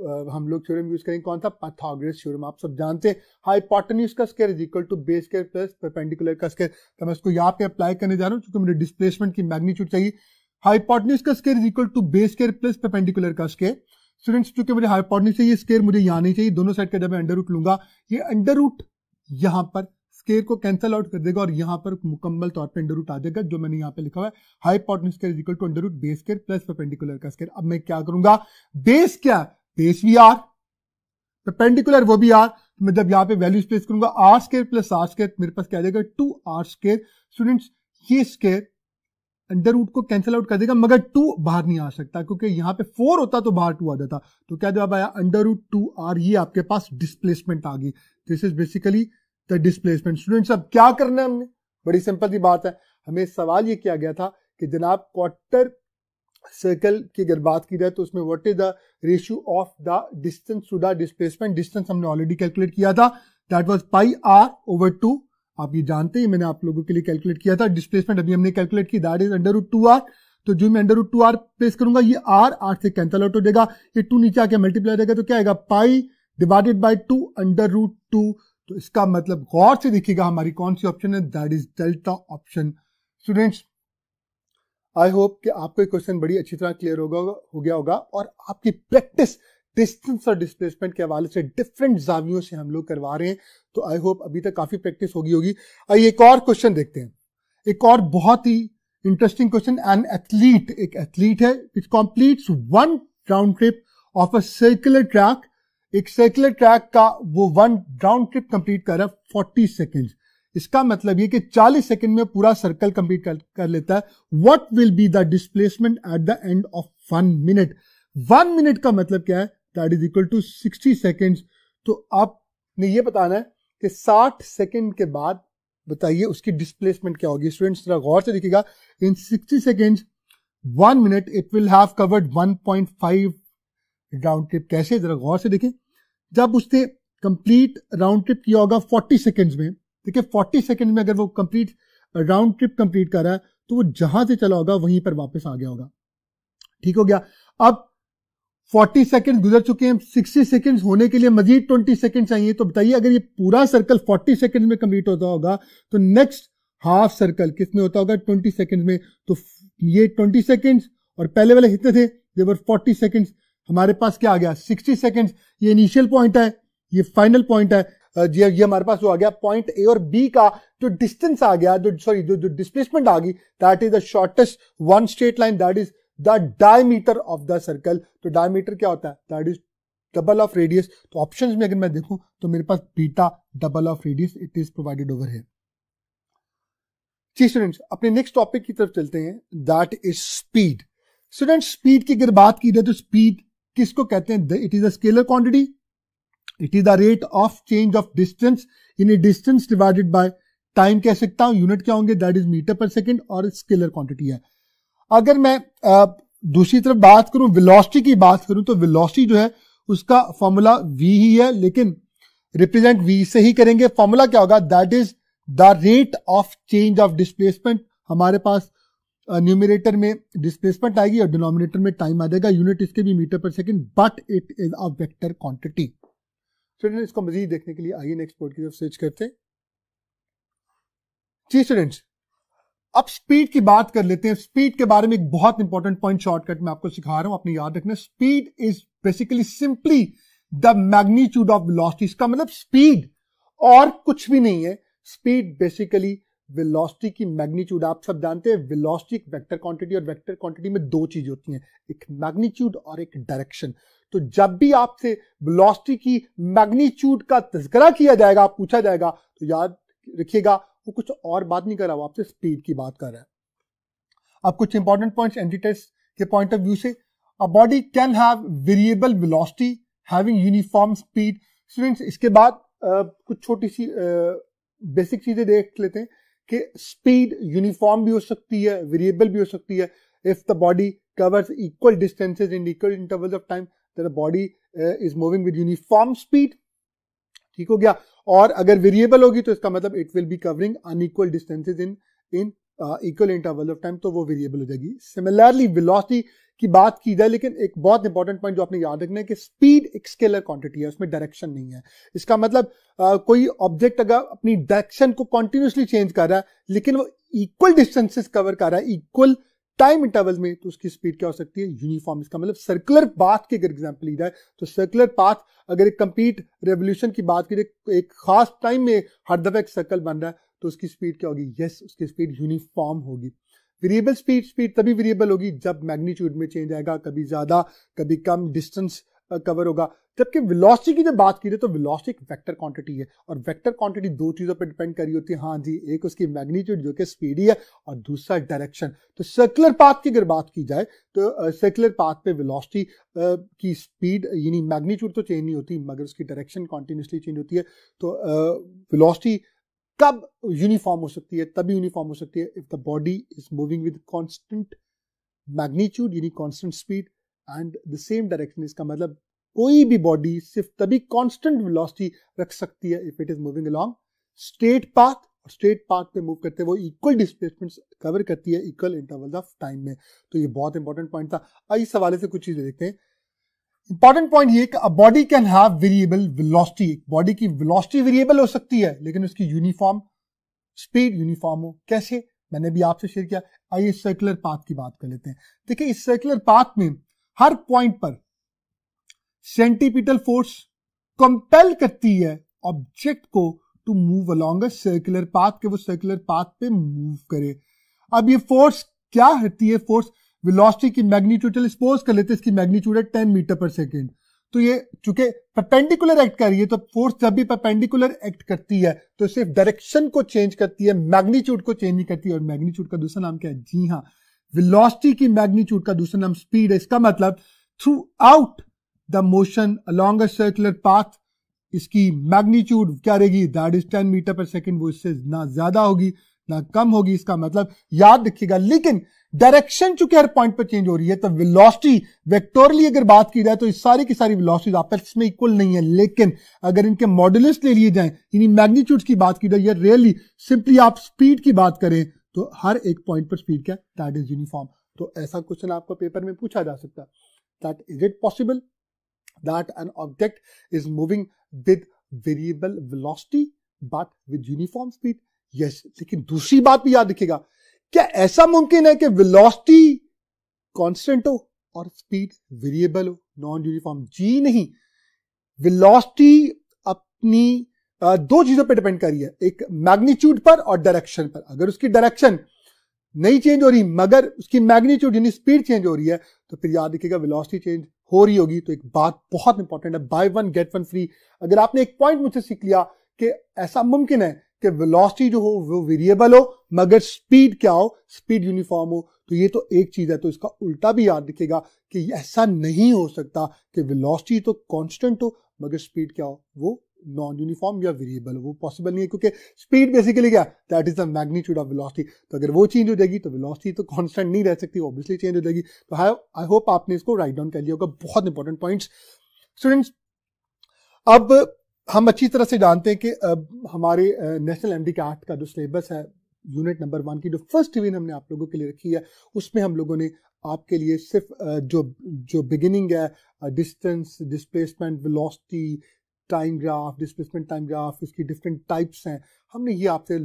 हम लोग थ्योरम यूज करेंगे कौन सा पाथागोरस थ्योरम आप सब जानते हैं हाइपोटेन्यूज का square is equal to base square plus perpendicular का स्केयर तो मैं इसको यहाँ पे अप्लाई करने जा रहा हूँ क्योंकि मुझे डिस्प्लेसमेंट की मैग्नीट्यूड चाहिए हाइपोटेन्यूज का square is equal to base square plus perpendicular का स्केयर स्टूडेंट्स चूंकि मुझे हाइपोटेन्यूज चाहिए स्केयर मुझे यहाँ नहीं चाहिए दोनों साइड का जब मैं अंडर रूट लूंगा ये अंडर रूट यहाँ पर स्केयर को कैंसल आउट कर देगा और यहाँ पर मुकम्मल तौर पर अंडर रूट आ जाएगा जो मैंने यहाँ पे लिखा हुआ है hypotenuse square is equal to under root base square plus perpendicular का स्केयर अब मैं क्या करूंगा बेस क्या बेस भी आर पेंडिकुलर वो भी आर तो मैं जब यहाँ पे वैल्यू स्पेस करूंगा R square plus R square मेरे पास क्या जाएगा टू आर स्केयर स्टूडेंट्स ये स्केयर अंडर रूट को कैंसिल आउट कर देगा मगर टू बाहर नहीं आ सकता क्योंकि यहाँ पे फोर होता तो बाहर टू आ जाता तो क्या जवाब आया अंडर रूट टू आर ये आपके पास डिस्प्लेसमेंट आ गई this is basically the displacement students अब क्या करना है हमने बड़ी सिंपल सी बात है हमें सवाल ये किया गया था कि जनाब क्वार्टर सर्कल की अगर बात की जाए तो उसमें what is the ratio of the distance to the displacement distance हमने ऑलरेडी कैलकुलेट किया था that was pi R over two आप ये जानते ही मैंने आप लोगों के लिए कैलकुलेट किया था डिस्प्लेसमेंट अभी हमने कैलकुलेट की that is under root two R तो जो मैं under root two R place करूंगा ये आर आर से कैंसल आउट हो जाएगा ये टू नीचे आके मल्टीप्लाई रहेगा तो क्या आएगा pi divided by two under root two तो इसका मतलब गौर से देखिएगा हमारी कौन सी ऑप्शन है that is delta option students I hope कि आपको ये क्वेश्चन बड़ी अच्छी तरह क्लियर होगा हो गया होगा और आपकी प्रैक्टिस डिस्टेंस और डिस्प्लेसमेंट के हवाले से डिफरेंट जावियों से हम लोग करवा रहे हैं तो आई होप अभी तक काफ़ी प्रैक्टिस होगी होगी आइए एक और क्वेश्चन देखते हैं एक और बहुत ही इंटरेस्टिंग क्वेश्चन एन एथलीट एक एथलीट है it complete one round trip of a circular track एक सर्कुलर ट्रैक का वो वन राउंड ट्रिप कंप्लीट कर रहा है फोर्टी सेकेंड्स इसका मतलब ये कि 40 सेकंड में पूरा सर्कल कंप्लीट कर, कर लेता है what will be the displacement at the end of one minute one minute का मतलब क्या है that is equal to 60 seconds तो आपने ये बताना है कि 60 सेकंड के बाद बताइए उसकी डिस्प्लेसमेंट क्या होगी स्टूडेंट्स जरा गौर से देखिएगा in 60 seconds one minute it will have covered 1.5 round trip कैसे जरा गौर से देखें जब उसने कंप्लीट राउंड ट्रिप किया होगा 40 सेकेंड्स में देखिए फोर्टी सेकेंड में अगर वो कंप्लीट राउंड ट्रिप कंप्लीट कर रहा है तो वो जहां से चला होगा वहीं पर वापस आ गया होगा ठीक हो गया अब 40 सेकेंड गुजर चुके हैं 60 सेकंड होने के लिए मजीद 20 सेकेंड चाहिए तो बताइए अगर ये पूरा सर्कल 40 सेकंड में कंप्लीट होता होगा तो नेक्स्ट हाफ सर्कल किस में होता होगा 20 सेकंड में तो ये 20 सेकेंड और पहले वाले कितने थे देवर 40 सेकंड्स हमारे पास क्या आ गया 60 सेकेंड ये इनिशियल पॉइंट है ये फाइनल पॉइंट है ये ये हमारे पास जो आ गया पॉइंट ए और बी का जो डिस्टेंस आ गया जो सॉरी जो जो डिस्प्लेसमेंट आ गई that is the shortest one straight line that is the diameter of the circle तो डायमीटर क्या होता है that is double of radius तो ऑप्शंस में अगर मैं देखूं तो मेरे पास beta double of radius it is provided over है जी स्टूडेंट्स अपने नेक्स्ट टॉपिक की तरफ चलते हैं that is speed student speed की अगर बात की जाए तो स्पीड किसको कहते हैं it is a scalar quantity it is the rate of change of distance in distance divided by time कह सकता हूँ यूनिट क्या होंगे that is meter per second और स्केलर क्वांटिटी है अगर मैं दूसरी तरफ बात करूं वेलोसिटी की बात करूं तो वेलोसिटी जो है उसका फॉर्मूला v ही है लेकिन रिप्रेजेंट v से ही करेंगे फॉर्मूला क्या होगा that is the rate of change of displacement हमारे पास न्यूमिनेटर में डिस्प्लेसमेंट आएगी और डिनोमिनेटर में टाइम आ जाएगा यूनिट इसके भी meter per second but it is a vector quantity student इसको मजीद देखने के लिए आइए नेक्स्ट बोर्ड की तरफ स्विच करते हैं जी स्टूडेंट्स अब स्पीड की बात कर लेते हैं स्पीड के बारे में एक बहुत इंपॉर्टेंट पॉइंट शॉर्टकट में आपको सिखा रहा हूं आपने याद रखना speed is basically simply the magnitude of velocity इसका मतलब स्पीड और कुछ भी नहीं है स्पीड बेसिकली वेलोसिटी की मैग्नीट्यूड आप सब जानते हैं वेलोसिटी एक वेक्टर क्वांटिटी और वेक्टर क्वांटिटी में दो चीज होती हैं एक मैग्नीट्यूड और एक डायरेक्शन तो जब भी आपसे वेलोसिटी की मैग्नीट्यूड का तस्करा किया जाएगा पूछा जाएगा तो याद रखिएगा वो कुछ और बात नहीं कर रहा वो आपसे स्पीड की बात कर रहा है अब कुछ इंपॉर्टेंट पॉइंट्स एंटी के पॉइंट ऑफ व्यू से a body can have variable velocity having uniform speed students इसके बाद आ, कुछ छोटी सी आ, बेसिक चीजें देख लेते हैं कि स्पीड यूनिफॉर्म भी हो सकती है वेरिएबल भी हो सकती है if the body covers equal distances in equal intervals of time the body is moving with uniform speed ठीक हो गया और अगर वेरिएबल होगी तो इसका मतलब it will be covering unequal distances in in equal interval of time तो वो वेरिएबल हो जाएगी सिमिलरली वेलोसिटी की बात की जाए लेकिन एक बहुत इंपॉर्टेंट पॉइंट जो आपने याद रखना है कि स्पीड एक स्केलर क्वांटिटी है उसमें डायरेक्शन नहीं है इसका मतलब आ, कोई ऑब्जेक्ट अगर अपनी डायरेक्शन को कॉन्टिन्यूसली चेंज कर रहा है लेकिन वो इक्वल डिस्टेंसेस कवर कर रहा है इक्वल टाइम इंटरवल में तो उसकी स्पीड क्या हो सकती है यूनिफॉर्म इसका मतलब सर्कुलर पाथ की अगर एग्जाम्पल ली जाए तो सर्कुलर पाथ अगर एक कंप्लीट रेवोल्यूशन की बात करें एक खास टाइम में हर दफा एक सर्कल बन रहा है तो उसकी स्पीड क्या होगी यस उसकी स्पीड यूनिफॉर्म होगी वेरिएबल स्पीड स्पीड तभी वेरिएबल होगी जब मैग्नीट्यूड में चेंज आएगा कभी ज्यादा कभी कम डिस्टेंस कवर होगा जबकि वेलोसिटी की जब बात की जाए तो वेलोसिटी एक वेक्टर क्वांटिटी है और वेक्टर क्वांटिटी दो चीज़ों पर डिपेंड करी होती है हाँ जी एक उसकी मैग्नीट्यूड जो कि स्पीड ही है और दूसरा डायरेक्शन तो सर्कुलर पाथ की अगर बात की जाए तो सर्कुलर पाथ पे वेलोसिटी की स्पीड यानी मैग्नीट्यूड तो चेंज नहीं होती मगर उसकी डायरेक्शन कॉन्टिन्यूसली चेंज होती है तो वेलोसिटी कब यूनिफॉर्म हो सकती है तभी यूनिफॉर्म हो सकती है if the body is moving with constant magnitude यानी constant speed and the same direction इसका मतलब कोई भी बॉडी सिर्फ तभी कॉन्स्टेंट वेलोसिटी रख सकती है if it is moving along straight path और स्ट्रेट पाथ पे मूव करते वो इक्वल डिस्प्लेसमेंट कवर करती है इक्वल इंटरवल ऑफ टाइम में तो ये बहुत इंपॉर्टेंट पॉइंट था आइए इस हवाले से कुछ चीजें देखते हैं इंपॉर्टेंट पॉइंट ये कि body can have variable velocity body की वेलोसिटी वेरिएबल हो सकती है लेकिन उसकी यूनिफॉर्म स्पीड यूनिफॉर्म हो कैसे मैंने भी आपसे शेयर किया आइए सर्कुलर पाथ की बात कर लेते हैं देखिए इस सर्कुलर पाथ में हर पॉइंट पर सेंटीपीटल फोर्स कंपेल करती है ऑब्जेक्ट को to move along a circular path के वो सर्कुलर पाथ पे मूव करे अब ये फोर्स क्या होती है फोर्स वेलोसिटी की मैग्नीट्यूड चलिए सपोज कर लेते इसकी मैग्नीट्यूड है 10 मीटर पर सेकेंड तो ये चूंकि परपेंडिकुलर एक्ट कर रही है तो फोर्स जब भी परपेंडिकुलर एक्ट करती है तो सिर्फ डायरेक्शन को चेंज करती है मैग्नीट्यूड को चेंज नहीं करती और मैग्नीट्यूड का दूसरा नाम क्या है जी हाँ वेलोसिटी की मैग्नीट्यूड का दूसरा नाम स्पीड है इसका मतलब throughout the motion along circular path इसकी मैग्नीट्यूड क्या रहेगी that is ten meter per second वो इससे ना ज्यादा होगी ना कम होगी इसका मतलब याद रखिएगा लेकिन डायरेक्शन चूंकि हर पॉइंट पर चेंज हो रही है तो वेलोसिटी वेक्टोरली अगर बात की जाए तो इस सारी की सारी वेलोसिटीज आपस में इक्वल नहीं है लेकिन अगर इनके मॉडुलस ले लिए जाए यानी मैग्नीट्यूड की बात की जाए या रियली सिंपली आप स्पीड की बात करें तो हर एक पॉइंट पर स्पीड क्या दैट इज यूनिफॉर्म तो ऐसा क्वेश्चन आपको पेपर में पूछा जा सकता है that is it possible that an object is moving with variable velocity but with uniform speed yes लेकिन दूसरी बात भी याद रखिएगा क्या ऐसा मुमकिन है कि वेलोसिटी कांस्टेंट हो और स्पीड वेरिएबल हो नॉन यूनिफॉर्म जी नहीं वेलोसिटी अपनी दो चीजों पर डिपेंड करी है एक मैग्नीट्यूड पर और डायरेक्शन पर अगर उसकी डायरेक्शन नहीं चेंज हो रही मगर उसकी मैग्नीट्यूड यानी स्पीड चेंज हो रही है तो फिर याद रखिएगा वेलोसिटी चेंज हो रही होगी तो एक बात बहुत इंपॉर्टेंट है buy one get one free अगर आपने एक पॉइंट मुझसे सीख लिया कि ऐसा मुमकिन है कि वेलोसिटी जो हो वो वेरिएबल हो मगर स्पीड क्या हो स्पीड यूनिफॉर्म हो तो ये तो एक चीज़ है तो इसका उल्टा भी याद रखेगा कि ऐसा नहीं हो सकता कि वेलोसिटी तो कांस्टेंट हो मगर स्पीड क्या हो वो नॉन यूनिफॉर्म या वेरिएबल वो पॉसिबल नहीं है क्योंकि स्पीड बेसिकली क्या that is the magnitude of velocity तो अगर वो चेंज हो जाएगी तो वेलोसिटी तो कांस्टेंट नहीं रह सकती ऑब्वियसली चेंज हो जाएगी तो आई होप आपने इसको राइट डाउन कर लिया होगा बहुत इंपॉर्टेंट पॉइंट्स स्टूडेंट्स अब हम अच्छी तरह से जानते हैं कि अब हमारे नेशनल एम के आर्ट का जो सिलेबस है यूनिट नंबर वन की जो फर्स्ट डिवीजन हमने आप लोगों के लिए रखी है उसमें हम लोगों ने आपके लिए सिर्फ जो जो बिगिनिंग है distance displacement velocity time graph displacement time graph इसकी डिफरेंट टाइप्स हैं हमने ये आपसे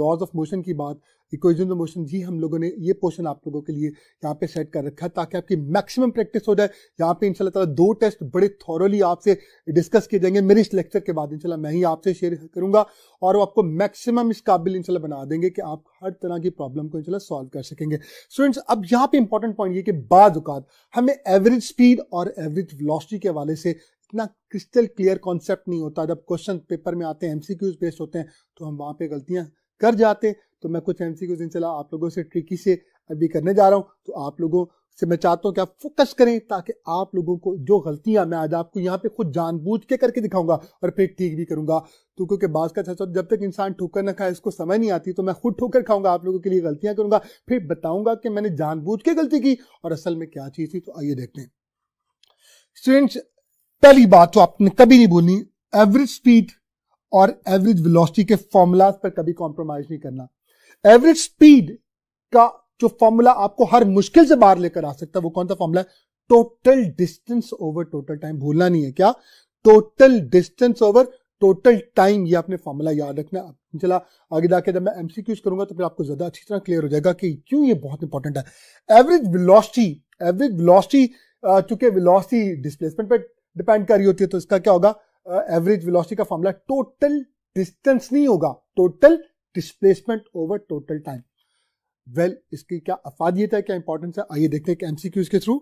लॉज ऑफ मोशन की बात इक्वेजन ऑफ मोशन जी हम लोगों ने ये पोर्शन आप लोगों के लिए यहाँ पे सेट कर रखा है ताकि आपकी मैक्सिमम प्रैक्टिस हो जाए यहाँ पे इंशाल्लाह ताला दो टेस्ट बड़े थॉरली आपसे डिस्कस किए जाएंगे मेरे इस लेक्चर के बाद इंशाल्लाह मैं ही आपसे शेयर करूंगा और वो आपको मैक्सिमम इस काबिल इंशाल्लाह बना देंगे कि आप हर तरह की प्रॉब्लम को इंशाल्लाह सॉल्व कर सकेंगे स्टूडेंट्स अब यहाँ पे इंपॉर्टेंट पॉइंट ये कि बाद हमें एवरेज स्पीड और एवरेज वेलोसिटी के हवाले से इतना क्रिस्टल क्लियर कॉन्सेप्ट नहीं होता जब क्वेश्चन पेपर में आते हैं एमसीक्यूज बेस्ड होते हैं तो हम वहाँ पे गलतियाँ कर जाते तो मैं कुछ एम एमसीक्यूज चला आप लोगों से ट्रिकी से अभी करने जा रहा हूँ तो आप लोगों से मैं चाहता हूँ कि आप फोकस करें ताकि आप लोगों को जो गलतियाँ मैं आज आपको यहाँ पे खुद जानबूझ के करके दिखाऊंगा और फिर ठीक भी करूंगा तो क्योंकि बास का सच जब तक इंसान ठोकर ना खाए इसको समझ नहीं आती तो मैं खुद ठोकर खाऊंगा आप लोगों के लिए गलतियाँ करूंगा फिर बताऊंगा कि मैंने जानबूझ के गलती की और असल में क्या चीज़ थी तो आइए देखते हैं स्टूडेंट्स पहली बात तो आपने कभी नहीं भूलनी एवरेज स्पीड और एवरेज वेलोसिटी के फॉर्मूलाज पर कभी कॉम्प्रोमाइज नहीं करना एवरेज स्पीड का जो फॉर्मूला आपको हर मुश्किल से बाहर लेकर आ सकता है वो कौन सा फॉर्मूला है total distance over total time भूलना नहीं है क्या total distance over total time ये आपने फॉर्मूला याद रखना चला आगे जाके जब मैं एमसीक्यूज करूंगा तो फिर आपको ज्यादा अच्छी तरह क्लियर हो जाएगा कि क्यों ये बहुत इंपॉर्टेंट है एवरेज वेलोसिटी एवरेज वेलोसिटी चूंकि वेलोसिटी डिस्प्लेसमेंट पर डिपेंड कर रही होती है तो इसका क्या होगा एवरेज वेलोसिटी का फॉर्मूला टोटल डिस्टेंस नहीं होगा total displacement over total time well इसकी क्या अफादियत है क्या इंपॉर्टेंस है आइए देखते हैं एमसीक्यूज के थ्रू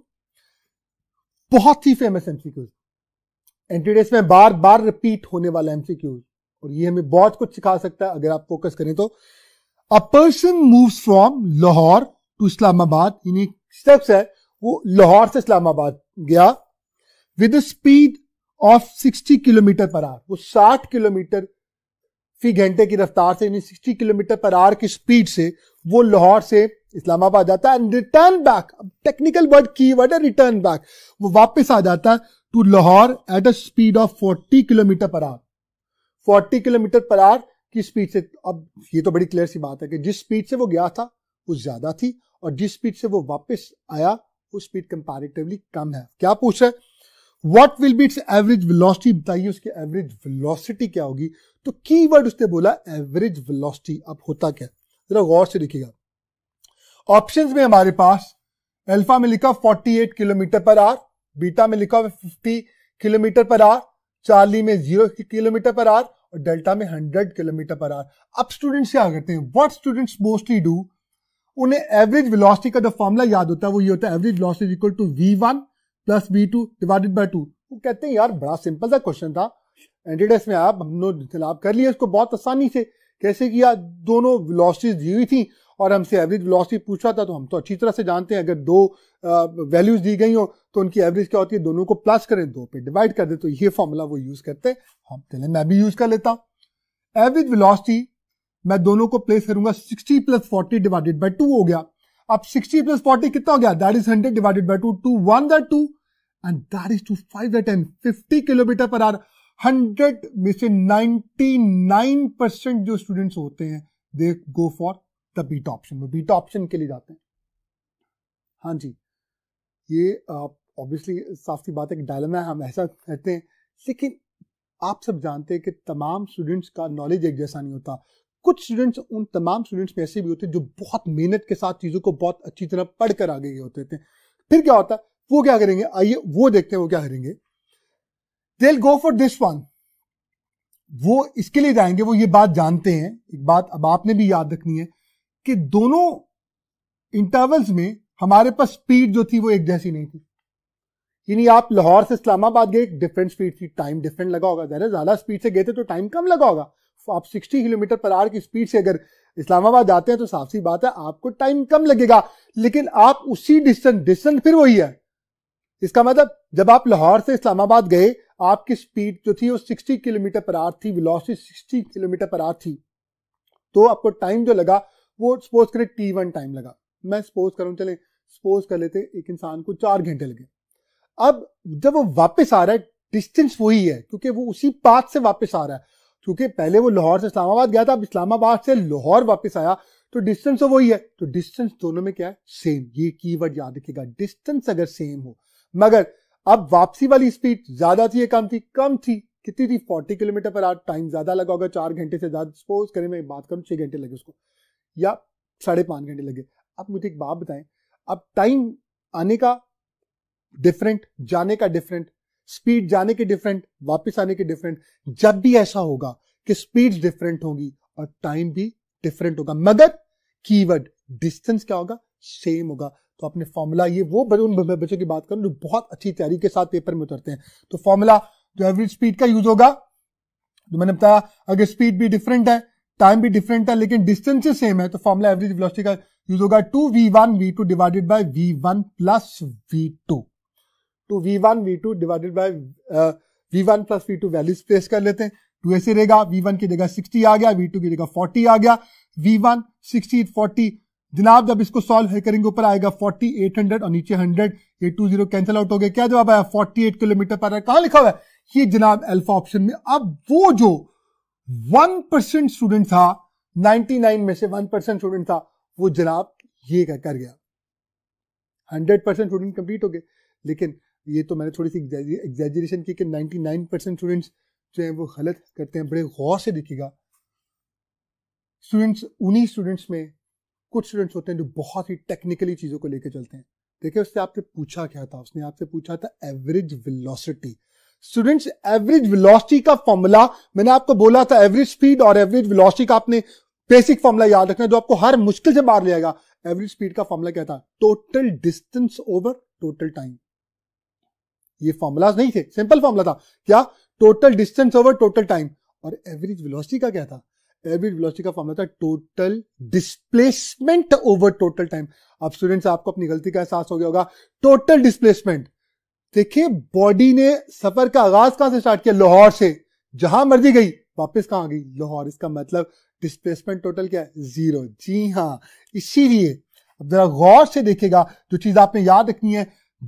बहुत ही फेमस एमसीक्यूज एंटीडेस में बार बार रिपीट होने वाला एमसीक्यूज और ये हमें बहुत कुछ सिखा सकता है अगर आप फोकस करें तो a person moves from Lahore to Islamabad यानी स्टेप्स है वो लाहौर से इस्लामाबाद गया with speed of 60 kilometre per hour वो 60 किलोमीटर फी घंटे की रफ्तार से यानी 60 किलोमीटर पर आर की स्पीड से वो लाहौर से इस्लामाबाद जाता है and return back technical word key word है रिटर्न बैक वो वापस आ जाता to Lahore at a speed of 40 kilometre per hour 40 kilometre per hour की स्पीड से अब ये तो बड़ी क्लियर सी बात है कि जिस स्पीड से वो गया था वो ज्यादा थी और जिस स्पीड से वो वापस आया वो स्पीड कंपेरेटिवली कम है क्या पूछ रहा है what will be its average velocity बताइए उसकी एवरेज वेलोसिटी क्या होगी तो कीवर्ड उसने बोला एवरेज वेलोसिटी अब होता क्या जरा गौर से देखिएगा ऑप्शंस में हमारे पास अल्फा में लिखा 48 किलोमीटर पर आर बीटा में लिखा 50 किलोमीटर पर आर चार्ली में जीरो किलोमीटर पर आर और डेल्टा में 100 किलोमीटर पर आर अब स्टूडेंट्स क्या करते हैं व्हाट स्टूडेंट्स मोस्टली डू उन्हें एवरेज वेलोसिटी का जो फॉर्मूला याद होता है वो ये होता है average velocity equal to V one plus B two divided by two वो कहते हैं यार बड़ा सिंपल सा क्वेश्चन था एंटीडेस में आप हमने इनकलाब कर लिया इसको बहुत आसानी से कैसे किया दोनों वेलोसिटीज दी हुई थी और हमसे एवरेज वेलोसिटी पूछा था तो हम तो अच्छी तरह से जानते हैं अगर दो वैल्यूज दी गई हो तो उनकी एवरेज क्या होती है दोनों को प्लस करें दो पे डिवाइड कर दें तो ये फॉर्मूला वो यूज करते हैं हम चले मैं भी यूज कर लेता हूँ एवरेज वेलोसिटी मैं दोनों को प्लेस करूंगा sixty plus forty divided by two हो गया अब सिक्सटी प्लस फोर्टी कितना हो गया that is hundred divided by two two one that two and that is to 5 at 10 50 kilometre per hour 100 में से 99 परसेंट जो स्टूडेंट्स होते हैं they go for the beat option में बीट ऑप्शन के लिए जाते हैं हाँ जी ये ऑब्वियसली साफ सी बात है कि डायलमा हम ऐसा कहते हैं लेकिन आप सब जानते हैं कि तमाम स्टूडेंट्स का नॉलेज एक जैसा नहीं होता कुछ स्टूडेंट्स उन तमाम स्टूडेंट्स में ऐसे भी होते हैं जो बहुत मेहनत के साथ चीज़ों को बहुत अच्छी तरह पढ़ कर आगे होते थे फिर क्या होता है वो क्या करेंगे आइए वो देखते हैं वो क्या करेंगे they go for this one वो इसके लिए जाएंगे वो ये बात जानते हैं एक बात अब आपने भी याद रखनी है कि दोनों इंटरवल्स में हमारे पास स्पीड जो थी वो एक जैसी नहीं थी यानी आप लाहौर से इस्लामाबाद गए डिफरेंट स्पीड थी टाइम डिफरेंट लगा होगा ज़रा ज़्यादा स्पीड से गए थे तो टाइम कम लगा होगा आप 60 किलोमीटर पर आवर की स्पीड से अगर इस्लामाबाद जाते हैं तो साफ सी बात है आपको टाइम कम लगेगा लेकिन आप उसी डिस्टेंस डिस्टेंस फिर वही है इसका मतलब जब आप लाहौर से इस्लामाबाद गए आपकी स्पीड जो थी वो 60 किलोमीटर पर आर थी वेलोसिटी 60 किलोमीटर पर आर थी तो आपको टाइम जो लगा वो सपोज करें टी वन टाइम लगा मैं सपोज करूँ चले सपोज कर लेते एक इंसान को चार घंटे लगे अब जब वो वापस आ रहा है डिस्टेंस वही है क्योंकि वो उसी पाथ से वापस आ रहा है क्योंकि पहले वो लाहौर से इस्लामाबाद गया था अब इस्लामाबाद से लाहौर वापस आया तो डिस्टेंस तो वही है तो डिस्टेंस दोनों में क्या है सेम ये कीवर्ड याद रखिएगा डिस्टेंस अगर सेम हो मगर अब वापसी वाली स्पीड ज्यादा थी या कम थी कम थी कितनी थी forty kilometre per hour time ज्यादा लगा होगा चार घंटे से ज्यादा सपोज करें मैं बात करूँ छह घंटे लगे उसको या साढ़े पांच घंटे लगे अब मुझे एक बात बताएं अब टाइम आने का डिफरेंट जाने का डिफरेंट स्पीड जाने के डिफरेंट वापस आने के डिफरेंट जब भी ऐसा होगा कि स्पीड डिफरेंट होगी और टाइम भी डिफरेंट होगा मगर कीवर्ड डिस्टेंस क्या होगा सेम होगा तो अपने फॉर्मूला ये वो उन बच्चों की बात करूं जो बहुत अच्छी तैयारी के साथ पेपर में उतरते हैं तो फॉर्मूला जो एवरेज स्पीड का यूज होगा जो मैंने बताया अगर स्पीड भी डिफरेंट है टाइम भी डिफरेंट है लेकिन डिस्टेंस सेम है तो फॉर्मूला एवरेज वेलोसिटी का यूज होगा two V one V two divided by V one plus V two two V one V two divided by V one plus V two values place कर लेते हैं to ऐसे रहेगा we one की जगह sixty आ गया we to की जगह फोर्टी आ गया वी वन सिक्सटी फोर्टी जनाब जब इसको सॉल्व है करेंगे ऊपर आएगा 4800 और नीचे 100 ये 20 कैंसिल आउट हो गया क्या जवाब आया 48 किलोमीटर पर कहा लिखा हुआ है ये जनाब अल्फा ऑप्शन में अब वो जो 1 परसेंट स्टूडेंट था 99 में से 1 परसेंट स्टूडेंट था वो जनाब ये कर, कर गया 100 परसेंट स्टूडेंट कंप्लीट हो गए लेकिन ये तो मैंने थोड़ी सी एग्जेजरेशन की कि 99 परसेंट स्टूडेंट्स जो है वो गलत करते हैं बड़े गौर से देखिएगा स्टूडेंट्स उन्हीं स्टूडेंट्स में कुछ स्टूडेंट्स होते हैं जो बहुत ही टेक्निकली चीज़ों को लेकर चलते हैं देखिए उससे आपसे पूछा क्या था उसने आपसे पूछा था average velocity students average velocity का फॉर्मूला मैंने आपको बोला था एवरेज स्पीड और एवरेज वेलोसिटी का आपने बेसिक फॉर्मूला याद रखना जो आपको हर मुश्किल से मार ले एवरेज स्पीड का फॉर्मूला क्या था total distance over total time ये फॉर्मूला नहीं थे सिंपल फॉर्मूला था क्या total distance over total time और एवरेज वेलोसिटी का क्या था एयरबिट वेलोसिटी का फॉर्मूला था total displacement over total time अब स्टूडेंट्स आपको अपनी गलती का एहसास हो गया होगा टोटल डिस्प्लेसमेंट देखिए बॉडी ने सफर का आगाज कहां से स्टार्ट किया लाहौर से जहां मर्जी गई वापस कहां गई लाहौर इसका मतलब डिस्प्लेसमेंट टोटल क्या है जीरो जी हाँ इसीलिए अब जरा गौर से देखिएगा जो चीज आपने याद रखनी है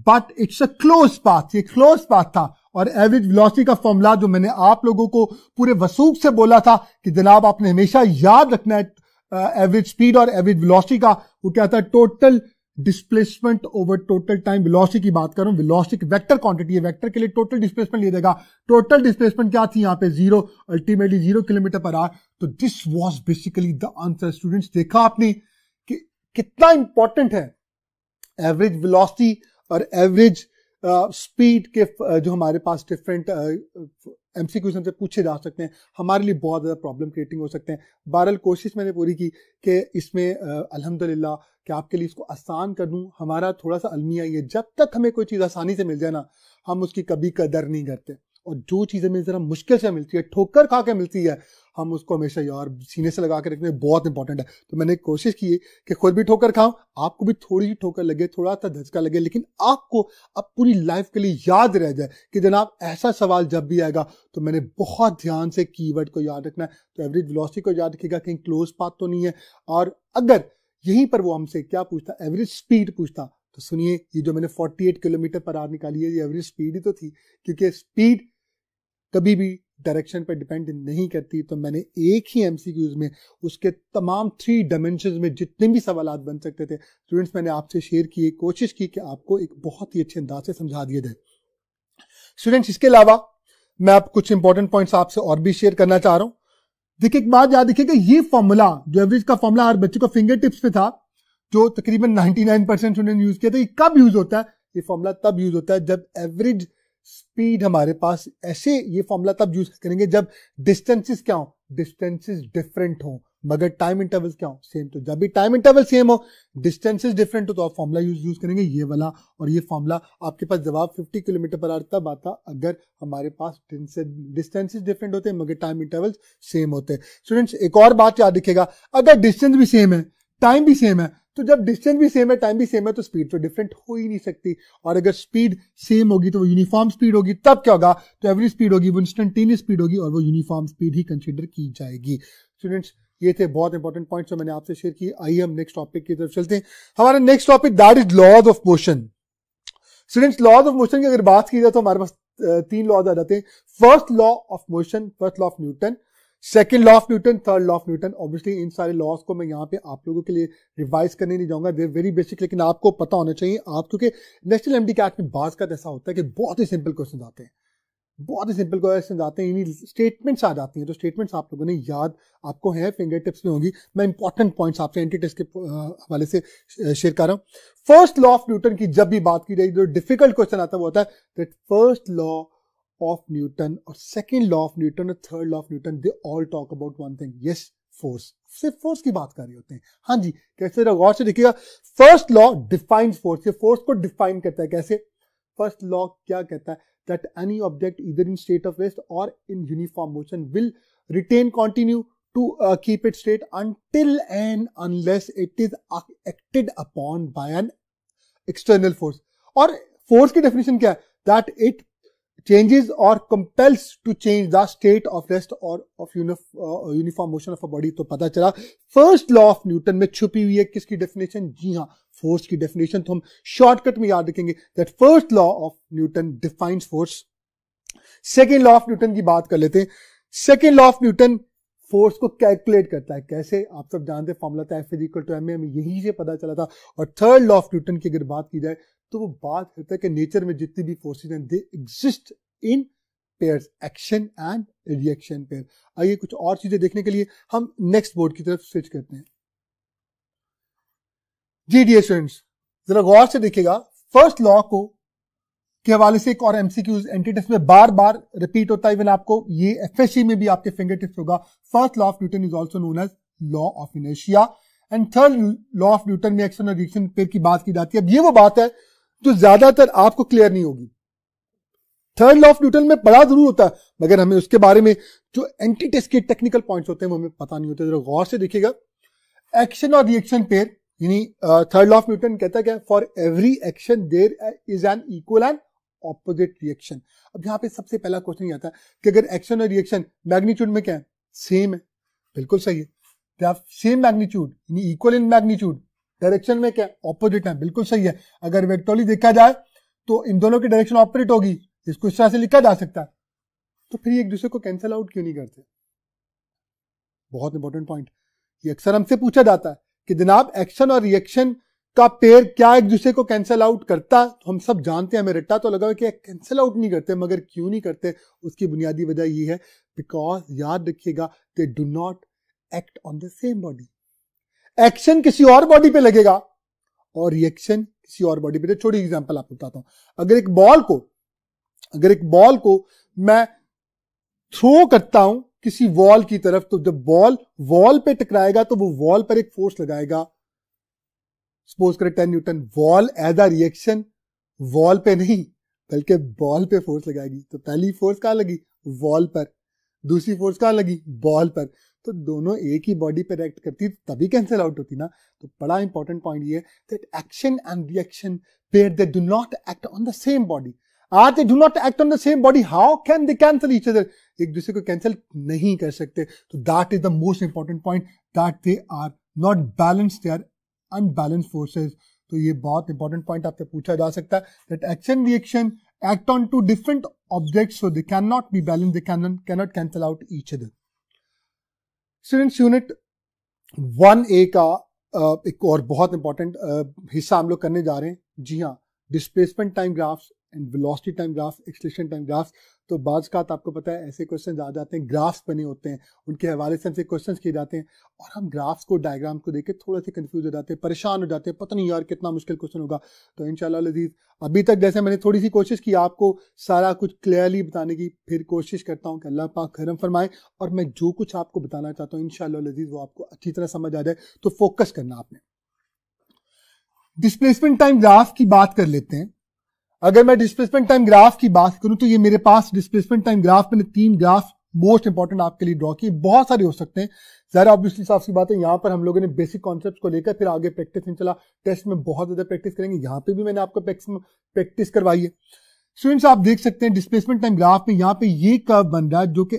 but it's a close path ये क्लोज पाथ था और एवरेज वेलोसिटी का फॉर्मूला जो मैंने आप लोगों को पूरे वसूख से बोला था कि जनाब आपने हमेशा याद रखना है एवरेज uh, स्पीड और एवरेज वेलोसिटी का वो क्या था total displacement over total time velocity की बात करूं रहा हूं वेलोसिटी वेक्टर क्वांटिटी है वेक्टर के लिए टोटल डिस्प्लेसमेंट लिया देगा टोटल डिस्प्लेसमेंट क्या थी यहाँ पे zero ultimately zero kilometre per hour तो this was basically the answer students देखा आपने कि कितना इंपॉर्टेंट है एवरेज वेलोसिटी और एवरेज स्पीड के जो हमारे पास डिफरेंट एम सी क्यूज हमसे पूछे जा सकते हैं हमारे लिए बहुत ज़्यादा प्रॉब्लम क्रिएटिंग हो सकते हैं बहरहाल कोशिश मैंने पूरी की कि इसमें अल्हम्दुलिल्लाह कि आपके लिए इसको आसान कर दूँ हमारा थोड़ा सा अलमिया ये जब तक हमें कोई चीज़ आसानी से मिल जाए ना हम उसकी कभी कदर नहीं करते और जो चीज़ें हमें ज़रा मुश्किल से मिलती है ठोकर खा के मिलती है हम उसको हमेशा यार सीने से लगा के रखने बहुत इंपॉर्टेंट है तो मैंने कोशिश की कि खुद भी ठोकर खाऊं आपको भी थोड़ी सी ठोकर लगे थोड़ा सा धचका लगे लेकिन आपको अब पूरी लाइफ के लिए याद रह जाए कि जनाब ऐसा सवाल जब भी आएगा तो मैंने बहुत ध्यान से कीवर्ड को याद रखना है तो एवरेज वेलोसिटी को याद रखेगा कहीं क्लोज पाथ तो नहीं है और अगर यहीं पर वो हमसे क्या पूछता एवरेज स्पीड पूछता तो सुनिए ये जो मैंने 48 किलोमीटर पर आर निकाली है ये एवरेज स्पीड ही तो थी क्योंकि स्पीड कभी भी डायरेक्शन पर डिपेंड नहीं करती तो मैंने एक ही एम में उसके तमाम थ्री डायमेंशन में जितने भी सवाल बन सकते थे स्टूडेंट्स मैंने आपसे शेयर किए कोशिश की कि आपको एक बहुत ही अच्छे अंदाज से समझा दिया जाए स्टूडेंट्स इसके अलावा मैं आप कुछ इंपॉर्टेंट पॉइंट्स आपसे और भी शेयर करना चाह रहा हूँ देखिए एक बात याद रखिएगा ये फॉर्मूला जो एवरेज का फॉर्मूला हर बच्चे को फिंगर टिप्स पे था जो तकरीबन 99 परसेंट स्टूडेंट यूज किया था ये कब यूज होता है ये फॉर्मूला तब यूज होता है जब एवरेज स्पीड हमारे पास ऐसे ये फॉर्मूला तब यूज करेंगे जब डिस्टेंसिस क्या हो डिस्टेंसिस डिफरेंट हो मगर टाइम इंटरवल क्या हो सेम तो जब भी टाइम इंटरवल सेम हो डिस्टेंसिस डिफरेंट हो तो आप फॉर्मूला यूज यूज करेंगे ये वाला और ये फॉर्मूला आपके पास जवाब 50 किलोमीटर पर आर तब आता अगर हमारे पास डिस्टेंसिस डिफरेंट होते मगर टाइम इंटरवल सेम होते स्टूडेंट्स एक और बात याद रखेगा अगर डिस्टेंस भी सेम है टाइम भी सेम है तो जब डिस्टेंस भी सेम है टाइम भी सेम है तो स्पीड तो डिफरेंट हो ही नहीं सकती और अगर स्पीड सेम होगी तो वो यूनिफॉर्म स्पीड होगी तब क्या होगा तो एवरी स्पीड होगी वो इंस्टेंटेनियस स्पीड होगी और वो यूनिफॉर्म स्पीड ही कंसिडर की जाएगी स्टूडेंट्स ये थे बहुत इंपॉर्टेंट पॉइंट्स जो मैंने आपसे शेयर किए आइए हम नेक्स्ट टॉपिक की तरफ चलते हैं हमारा next topic that is laws of motion students laws of motion की अगर बात की जाए तो हमारे पास तीन लॉज आ जाते हैं first law of motion first law of Newton second law of Newton third law of Newton obviously इन सारे लॉज को मैं यहाँ पे आप लोगों के लिए रिवाइज करने नहीं जाऊंगा दे वेरी बेसिक लेकिन आपको पता होना चाहिए आप क्योंकि नेशनल एम डी के एक्ट में बाज का ऐसा होता है कि बहुत ही सिंपल क्वेश्चन आते हैं बहुत ही सिंपल क्वेश्चन आते हैं इन्हीं स्टेटमेंट्स आ जाती हैं तो स्टेटमेंट्स आप लोगों ने याद आपको है फिंगर टिप्स में होगी मैं इंपॉर्टेंट पॉइंट्स आपसे एंटी टेस्ट के हवाले से शेयर कर रहा हूँ फर्स्ट लॉ ऑफ न्यूटन की जब भी बात की जाए जो डिफिकल्ट क्वेश्चन आता है वो होता है that first law of Newton or second law of Newton और third law of Newton they all talk about one thing yes force सिर्फ फोर्स की बात कर रहे होते हैं हाँ जी कैसे गौर से देखिएगा फर्स्ट लॉ डिफाइन फोर्स ये फोर्स को डिफाइन करता है कैसे फर्स्ट लॉ क्या कहता है दैट एनी ऑब्जेक्ट इधर इन स्टेट ऑफ रेस्ट और in uniform motion will retain continue to uh, keep it straight until and unless it is acted upon by an external force और force की definition क्या है that it changes or compels to change the state of rest or of uh, uniform motion of a body तो पता चला first law of Newton में छुपी हुई है किसकी definition जी हाँ force की definition तो हम shortcut में याद रखेंगे that first law of Newton defines force second law of Newton की बात कर लेते हैं second law of Newton force को कैलकुलेट करता है कैसे आप सब जानते हैं फॉर्मूला था F is equal to M A हमें यही से पता चला था और थर्ड लॉ ऑफ न्यूटन की अगर बात की जाए तो वो बात करता है कि नेचर में जितनी भी फोर्सेज हैं they exist in pair action and reaction pair आइए कुछ और चीजें देखने के लिए हम नेक्स्ट बोर्ड की तरफ स्विच करते हैं जी डी स्टूडेंट्स जरा गौर से देखिएगा फर्स्ट लॉ को के हवाले से एक और एमसीक्यूज एंटीटेस में बार बार रिपीट होता है इवन आपको ये एफएससी e में भी आपके फिंगर टिप्स होगा first law of Newton is also known as law of inertia and third law of Newton में एक्शन और रिएक्शन पेयर की बात की जाती है अब ये वो बात है जो ज्यादातर आपको क्लियर नहीं होगी थर्ड लॉ ऑफ न्यूटन में पढ़ा जरूर होता है मगर हमें उसके बारे में जो एंटी टेस्ट के टेक्निकल पॉइंट्स होते हैं वो हमें पता नहीं होते जरा गौर से देखिएगा एक्शन और रिएक्शन पेयर यानी थर्ड लॉ ऑफ न्यूटन कहता क्या for every action there is an equal and opposite reaction अब यहाँ पे सबसे पहला क्वेश्चन ये आता है कि अगर एक्शन और रिएक्शन मैग्नीट्यूड में क्या है सेम है बिल्कुल सही है same magnitude equal in magnitude direction में क्या ऑपोजिट है बिल्कुल सही है अगर वेक्टोली देखा जाए तो इन दोनों की डायरेक्शन ऑपोजिट होगी इसको इस तरह से लिखा जा सकता है तो फिर एक दूसरे को कैंसिल आउट क्यों नहीं करते बहुत इंपॉर्टेंट पॉइंट ये अक्सर हमसे पूछा जाता है कि जनाब एक्शन और रिएक्शन का पेयर क्या एक दूसरे को कैंसिल आउट करता तो हम सब जानते हैं हमें रट्टा तो लगा हुआ कि कैंसिल आउट नहीं करते मगर क्यों नहीं करते उसकी बुनियादी वजह ये है बिकॉज याद रखिएगा they do not act on the same body action किसी और बॉडी पे लगेगा और रिएक्शन किसी और बॉडी पे तो छोटी एग्जाम्पल आपको बताता हूं अगर एक बॉल को अगर एक बॉल को मैं थ्रो करता हूं किसी वॉल की तरफ तो जब बॉल वॉल पे टकराएगा तो वो वॉल पर एक फोर्स लगाएगा सपोज करें ten Newton wall as a reaction wall पे नहीं बल्कि बॉल पे फोर्स लगाएगी तो पहली फोर्स कहां लगी वॉल पर दूसरी फोर्स कहां लगी बॉल पर तो दोनों एक ही बॉडी पर एक्ट करती तभी कैंसिल आउट होती ना तो बड़ा इंपॉर्टेंट पॉइंट ये that action and reaction pair they do not act on the same body are they do not act on the same body how can they cancel each other एक दूसरे को cancel नहीं कर सकते तो that is the most important point that they are not balance they are unbalance forces तो ये बहुत इंपॉर्टेंट पॉइंट आपसे पूछा जा सकता है that action reaction act on two different objects so they cannot be balanced they can not cancel out each other students unit one A का एक और बहुत इंपॉर्टेंट हिस्सा हम लोग करने जा रहे हैं जी हाँ displacement time graphs and velocity time graph acceleration time graph तो बाज का तो आपको पता है ऐसे क्वेश्चन आ जाते हैं ग्राफ्स बने होते हैं उनके हवाले से हमसे क्वेश्चन किए जाते हैं और हम ग्राफ्स को डायग्राम को देख के थोड़े से कन्फ्यूज हो जाते हैं परेशान हो जाते हैं पता नहीं यार कितना मुश्किल क्वेश्चन होगा तो इन लजीज अभी तक जैसे मैंने थोड़ी सी कोशिश की आपको सारा कुछ क्लियरली बताने की फिर कोशिश करता हूँ कि अल्लाह पाक खरम फरमाए और मैं जो कुछ आपको बताना चाहता हूँ इन लजीज वो आपको अच्छी तरह समझ आ जाए तो फोकस करना आपने डिस्प्लेसमेंट टाइम ग्राफ की बात कर लेते हैं अगर मैं डिस्प्लेसमेंट टाइम ग्राफ की बात करूं तो ये मेरे पास डिस्प्लेसमेंट टाइम ग्राफ मैंने तीन ग्राफ मोस्ट इंपॉर्टेंट आपके लिए ड्रॉ किए बहुत सारे हो सकते हैं ज़रा ऑब्वियसली साफ सी बात है यहाँ पर हम लोगों ने बेसिक कॉन्सेप्ट को लेकर फिर आगे प्रैक्टिस नहीं चला टेस्ट में बहुत ज़्यादा प्रैक्टिस करेंगे यहाँ पे भी मैंने आपको प्रैक्टिस करवाई है स्टूडेंट्स आप देख सकते हैं डिस्प्लेसमेंट टाइम ग्राफ में यहाँ पे ये कर्व बन रहा है जो कि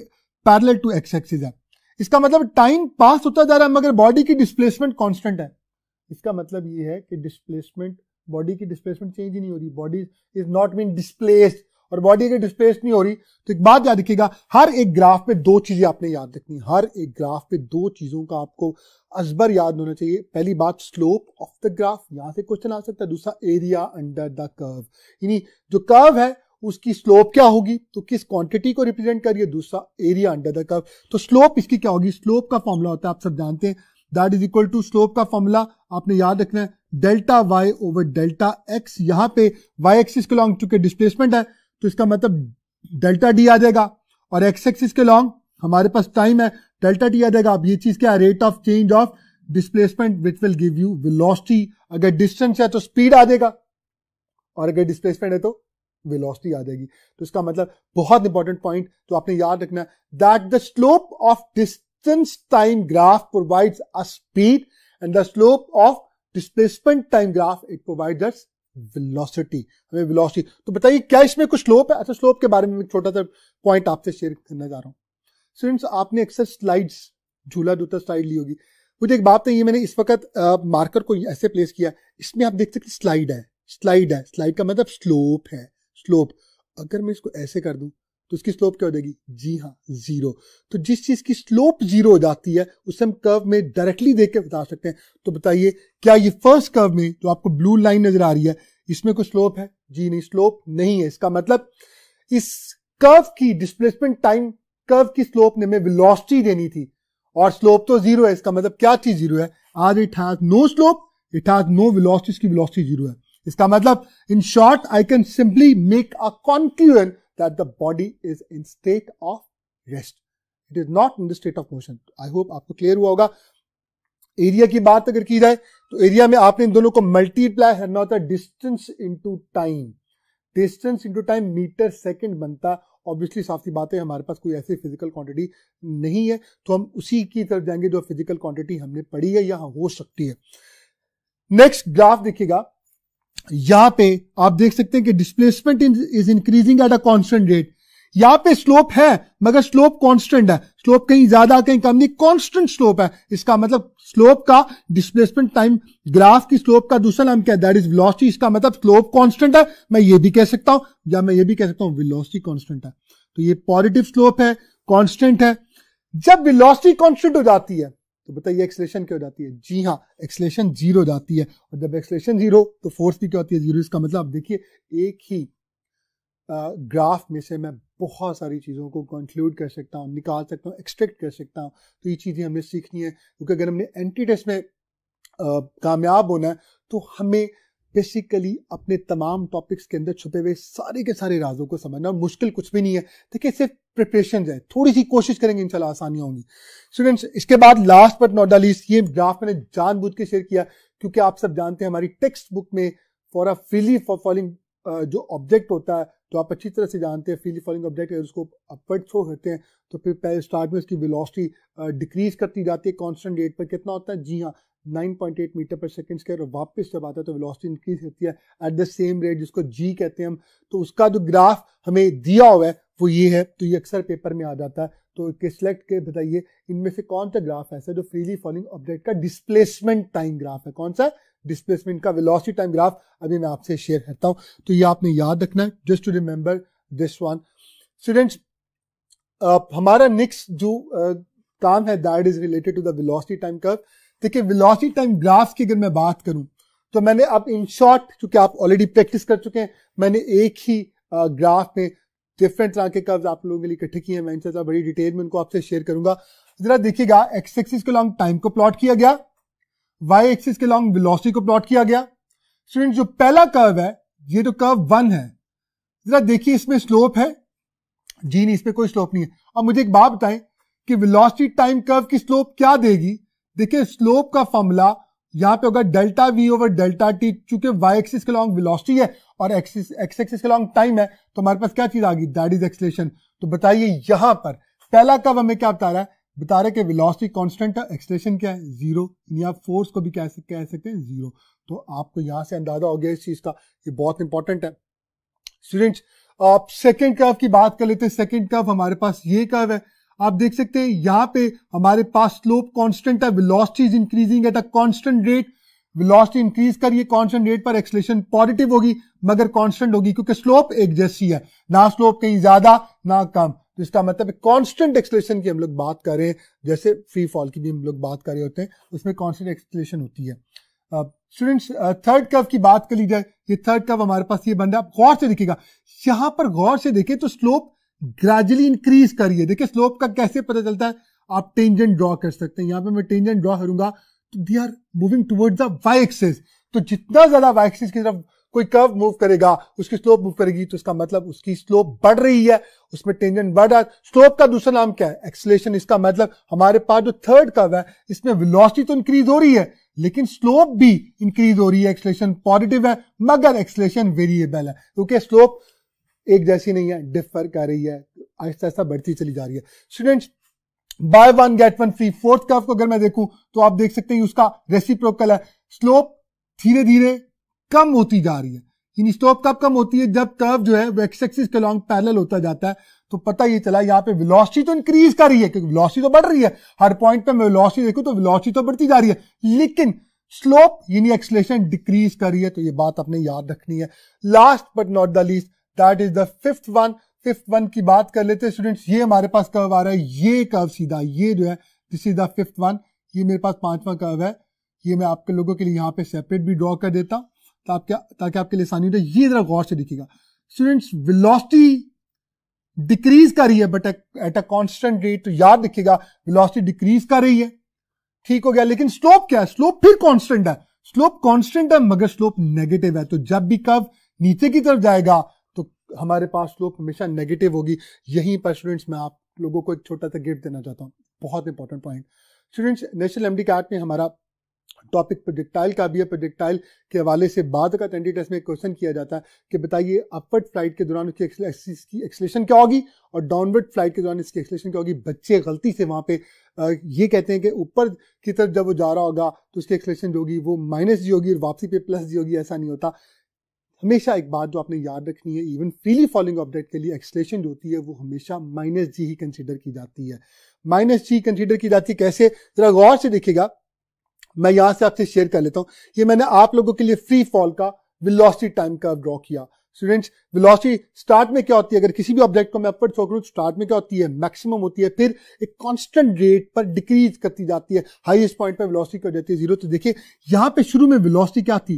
पैरल टू एक्स एक्सिस है इसका मतलब टाइम पास होता जा रहा है मगर बॉडी की डिस्प्लेसमेंट कॉन्स्टेंट है इसका मतलब ये है कि डिस्प्लेसमेंट बॉडी की डिस्प्लेसमेंट चेंज ही नहीं हो रही body is not been displaced और बॉडी अगर डिस्प्लेस नहीं हो रही तो एक बात याद रखिएगा हर एक ग्राफ पे दो चीजें आपने याद रखनी हर एक ग्राफ पे दो चीजों का आपको अजबर याद होना चाहिए पहली बात स्लोप ऑफ द ग्राफ यहां से क्वेश्चन आ सकता है दूसरा एरिया अंडर द कर्व यानी जो कर्व है उसकी स्लोप क्या होगी तो किस क्वांटिटी को रिप्रेजेंट करिए दूसरा एरिया अंडर द कर्व तो स्लोप इसकी क्या होगी स्लोप का फॉर्मूला होता है आप सब जानते हैं that is equal to slope का फॉर्मूला आपने याद रखना है delta Y over delta X यहां पे वाई एक्सिस के लॉन्ग चूंकि डिस्प्लेसमेंट है तो इसका मतलब डेल्टा डी आ जाएगा और एक्स एक्सिस के लॉन्ग हमारे पास टाइम है डेल्टा डी आ जाएगा अब ये चीज क्या है rate of change of displacement which will give you velocity अगर डिस्टेंस है तो स्पीड आ जाएगा और अगर डिस्प्लेसमेंट है तो वेलोसिटी आ जाएगी तो इसका मतलब बहुत इंपॉर्टेंट पॉइंट तो आपने याद रखना है that the slope of this distance time graph provides us speed and the slope of displacement time graph it provide velocity हमें वेलोसिटी तो बताइए क्या इसमें कुछ स्लोप है अच्छा स्लोप के बारे में छोटा सा पॉइंट आपसे शेयर करना चाह रहा हूँ students आपने अक्सर slides झूला झूठा स्लाइड तो ली होगी मुझे एक बात नहीं मैंने इस वक्त मार्कर को ऐसे प्लेस किया इसमें आप देख सकते स्लाइड है स्लाइड है स्लाइड का मतलब स्लोप है स्लोप अगर मैं इसको ऐसे कर दूँ तो उसकी स्लोप क्या हो जाएगी जी हाँ जीरो तो जिस चीज की स्लोप जीरो हो जाती है उसे हम कर्व में डायरेक्टली देख के बता सकते हैं तो बताइए क्या ये फर्स्ट कर्व में जो आपको ब्लू लाइन नजर आ रही है इसमें कोई स्लोप है जी नहीं स्लोप नहीं है इसका मतलब इस कर्व की डिस्प्लेसमेंट टाइम कर्व की स्लोप ने हमें वेलोसिटी देनी थी और स्लोप तो जीरो है इसका मतलब क्या चीज जीरो है आज it has no slope it has no velocity इसकी वेलोसिटी जीरो है इसका मतलब in short I can simply make a conclusion that the body is in state of rest it is not in the state of motion i hope आपको clear हुआ होगा area की बात अगर की जाए तो area में आपने इन दोनों को मल्टीप्लाई करना होता distance into time distance into time meter second second बनता ऑब्वियसली साफ सी बात है हमारे पास कोई ऐसी फिजिकल क्वांटिटी नहीं है तो हम उसी की तरफ जाएंगे जो फिजिकल क्वांटिटी हमने पढ़ी है या हो सकती है नेक्स्ट ग्राफ देखिएगा यहां पे आप देख सकते हैं कि displacement is increasing at a constant rate यहां पे स्लोप है मगर स्लोप कांस्टेंट है स्लोप कहीं ज्यादा कहीं कम नहीं कांस्टेंट स्लोप है इसका मतलब स्लोप का डिस्प्लेसमेंट टाइम ग्राफ की स्लोप का दूसरा नाम क्या है दैट इज वेलोसिटी इसका मतलब स्लोप कांस्टेंट है मैं ये भी कह सकता हूं या मैं ये भी कह सकता हूं वेलोसिटी कांस्टेंट है तो ये पॉजिटिव स्लोप है कांस्टेंट है जब वेलोसिटी कांस्टेंट हो जाती है तो बताइए एक्सलेशन क्या हो जाती है जी हाँ एक्सलेशन जीरो जाती है और जब एक्सलेशन जीरो तो फोर्स भी क्या होती है जीरो इसका मतलब आप देखिए एक ही ग्राफ में से मैं बहुत सारी चीज़ों को कंक्लूड कर सकता हूँ निकाल सकता हूँ एक्सट्रैक्ट कर सकता हूँ तो ये चीज़ें हमें सीखनी है क्योंकि अगर हमने एंटी टेस्ट में कामयाब होना है तो हमें बेसिकली अपने तमाम टॉपिक्स के अंदर छुपे हुए सारे के सारे राजों को समझना मुश्किल कुछ भी नहीं है देखिए सिर्फ प्रिपरेशन है थोड़ी सी कोशिश करेंगे इंशाल्लाह आसानियाँ होंगी स्टूडेंट्स इसके बाद last but not the least ये ग्राफ मैंने जानबूझ के शेयर किया क्योंकि आप सब जानते हैं हमारी टेक्स्ट बुक में for a freely for falling जो ऑब्जेक्ट होता है तो आप अच्छी तरह से जानते हैं फ्री फॉलिंग ऑब्जेक्ट अगर उसको अपवर्ड थ्रो करते हैं तो फिर पहले स्टार्ट में उसकी वेलोसिटी डिक्रीज करती जाती है कॉन्स्टेंट रेट पर कितना होता है जी हाँ 9.8 मीटर पर सेकंड स्क्वायर और वापस जब आता है तो वेलोसिटी इंक्रीज होती है एट द सेम रेट जिसको जी कहते हैं हम तो उसका जो ग्राफ हमें दिया हुआ है वो ये है तो ये अक्सर पेपर में आ जाता है तो के सिलेक्ट के बताइए इनमें से कौन सा ग्राफ ऐसा जो फ्रीली फॉलिंग ऑब्जेक्ट का डिस्प्लेसमेंट टाइम ग्राफ है कौन सा डिस्प्लेसमेंट का वेलोसिटी टाइम ग्राफ अभी मैं आपसे शेयर करता हूं तो ये आपने याद रखना है just to remember this one students हमारा नेक्स्ट जो काम है that is related to the velocity time curve देखिए वेलोसिटी टाइम ग्राफ की अगर मैं बात करूं तो मैंने अब इन शॉर्ट क्योंकि आप ऑलरेडी प्रैक्टिस कर चुके हैं मैंने एक ही ग्राफ में डिफरेंट तरह के कर्व आप लोगों के लिए इकट्ठे किए हैं मैं इनसे बड़ी डिटेल में उनको आपसे शेयर करूंगा जरा देखिएगा एक्स एक्सिस के लॉन्ग टाइम को प्लॉट किया गया वाई एक्सिस के लॉन्ग वेलोसिटी को प्लॉट किया गया स्टूडेंट जो पहला कर्व है ये तो कर्व वन है जरा देखिए इसमें स्लोप है जी नहीं इसमें कोई स्लोप नहीं है और मुझे एक बात बताएं कि वेलोसिटी टाइम कर्व की स्लोप क्या देगी देखिए स्लोप का फॉर्मूला यहां पे होगा delta V over delta T चूंकि वाई एक्सिस के लॉन्ग वेलोसिटी है और एक्सिस एक्स एक्सिस के लॉन्ग टाइम है तो हमारे पास क्या चीज आ गई दैट इज एक्सलेशन तो बताइए यहां पर पहला कर्व हमें क्या बता रहा है बता रहे कि वेलोसिटी कांस्टेंट है एक्सलेशन क्या है जीरो आप फोर्स को भी कह सकते कह सकते हैं जीरो तो आपको यहाँ से अंदाजा हो गया इस चीज का ये बहुत इंपॉर्टेंट है स्टूडेंट्स आप सेकेंड कर्व की बात कर लेते हैं सेकेंड कर्व हमारे पास ये कर्व है आप देख सकते हैं यहाँ पे हमारे पास स्लोप कॉन्स्टेंट है velocity is increasing at a constant rate velocity increase कर ये कांस्टेंट रेट पर एक्सलेशन पॉजिटिव होगी मगर कॉन्स्टेंट होगी क्योंकि स्लोप एक जैसी है ना स्लोप कहीं ज्यादा ना कम तो इसका मतलब कांस्टेंट एक्सलेशन की हम लोग बात कर रहे हैं जैसे फ्री फॉल की भी हम लोग बात कर रहे होते हैं उसमें कांस्टेंट एक्सलेशन होती है स्टूडेंट्स थर्ड कव की बात कर ली जाए ये थर्ड कव हमारे पास ये बन रहा है आप गौर से देखिएगा यहां पर गौर से देखें तो स्लोप ग्रेजुअली इंक्रीज करिए देखिए स्लोप का कैसे पता चलता है आप टेंजेंट ड्रॉ कर सकते हैं यहां पे मैं टेंजेंट ड्रॉ करूंगा तो they are moving towards the Y axis तो जितना ज्यादा वाई एक्सेस की तरफ कोई कर्व मूव करेगा उसकी स्लोप मूव करेगी तो इसका मतलब उसकी स्लोप बढ़ रही है उसमें टेंजेंट बढ़ रहा है स्लोप का दूसरा नाम क्या है एक्सलेशन इसका मतलब हमारे पास जो थर्ड कर्व है इसमें वेलोसिटी तो इंक्रीज हो रही है लेकिन स्लोप भी इंक्रीज हो रही है एक्सलेशन पॉजिटिव है मगर एक्सलेशन वेरिएबल है क्योंकि स्लोप एक जैसी नहीं है डिफर कर रही है आहिस्ता आहिस्ता बढ़ती चली जा रही है students buy one get one free fourth curve को अगर मैं देखूं तो आप देख सकते हैं उसका रेसिप्रोकल है स्लोप धीरे धीरे कम होती जा रही है यानी स्टॉप कब कम होती है जब कर्व जो है वो एक्सेक्सिस के लॉन्ग पैरल होता जाता है तो पता ये चला यहाँ पे वेलोसिटी तो इंक्रीज कर रही है क्योंकि वेलोसिटी तो बढ़ रही है हर पॉइंट पे मैं वेलोसिटी देखूं तो वेलोसिटी तो बढ़ती जा रही है लेकिन स्लोप यानी एक्सलेशन डिक्रीज कर रही है तो ये बात आपने याद रखनी है last but not the least that is the fifth one fifth one की बात कर लेते हैं स्टूडेंट्स ये हमारे पास कर्व आ रहा है ये कर्व सीधा ये जो है this is the fifth one ये मेरे पास पांचवा कर्व है ये मैं आपके लोगों के लिए यहाँ पे सेपरेट भी ड्रॉ कर देता हूँ तो आपके ताकि आपके लिए आसानी हो ये जरा गौर से दिखेगा स्टूडेंट्स वेलोसिटी डिक्रीज कर रही है but at a constant rate तो याद दिखेगा वेलोसिटी डिक्रीज कर रही है ठीक हो गया लेकिन स्लोप क्या है स्लोप फिर कांस्टेंट है स्लोप कांस्टेंट है मगर स्लोप नेगेटिव है तो जब भी कब नीचे की तरफ जाएगा तो हमारे पास स्लोप हमेशा नेगेटिव होगी यहीं पर स्टूडेंट्स मैं आप लोगों को एक छोटा सा गिफ्ट देना चाहता हूँ बहुत important point students national MD cat में हमारा टॉपिक प्रोजेक्टाइल का भी है प्रोजेक्टाइल के हवाले से बाद का टेंडी टेस्ट में क्वेश्चन किया जाता है कि बताइए अपवर्ड फ्लाइट के दौरान उसकी इसकी एक्सलेशन क्या होगी और डाउनवर्ड फ्लाइट के दौरान इसकी एक्सलेशन क्या होगी बच्चे गलती से वहाँ पे ये कहते हैं कि ऊपर की तरफ जब वो जा रहा होगा तो उसकी एक्सलेशन जो होगी वो माइनस जी होगी और वापसी पे प्लस जी होगी ऐसा नहीं होता हमेशा एक बात जो आपने याद रखनी है इवन फ्रीली फॉलोइंग ऑब्जेक्ट के लिए एक्सलेशन जो होती है वो हमेशा माइनस जी ही कंसिडर की जाती है माइनस जी कंसिडर की जाती है कैसे जरा गौर से देखिएगा मैं यहां से आपसे शेयर कर लेता हूं ये मैंने आप लोगों के लिए फ्री फॉल का विलोसिटी टाइम का ड्रॉ किया स्टूडेंट्स वेलोसिटी स्टार्ट में क्या होती है अगर किसी भी ऑब्जेक्ट को मैं अपवर्ड थ्रो करूँ स्टार्ट में क्या होती है मैक्सिमम होती है फिर एक कांस्टेंट रेट पर डिक्रीज करती जाती है हाईएस्ट पॉइंट पर वेलोसिटी कर जाती है जीरो तो देखिए यहां पे शुरू में वेलोसिटी क्या थी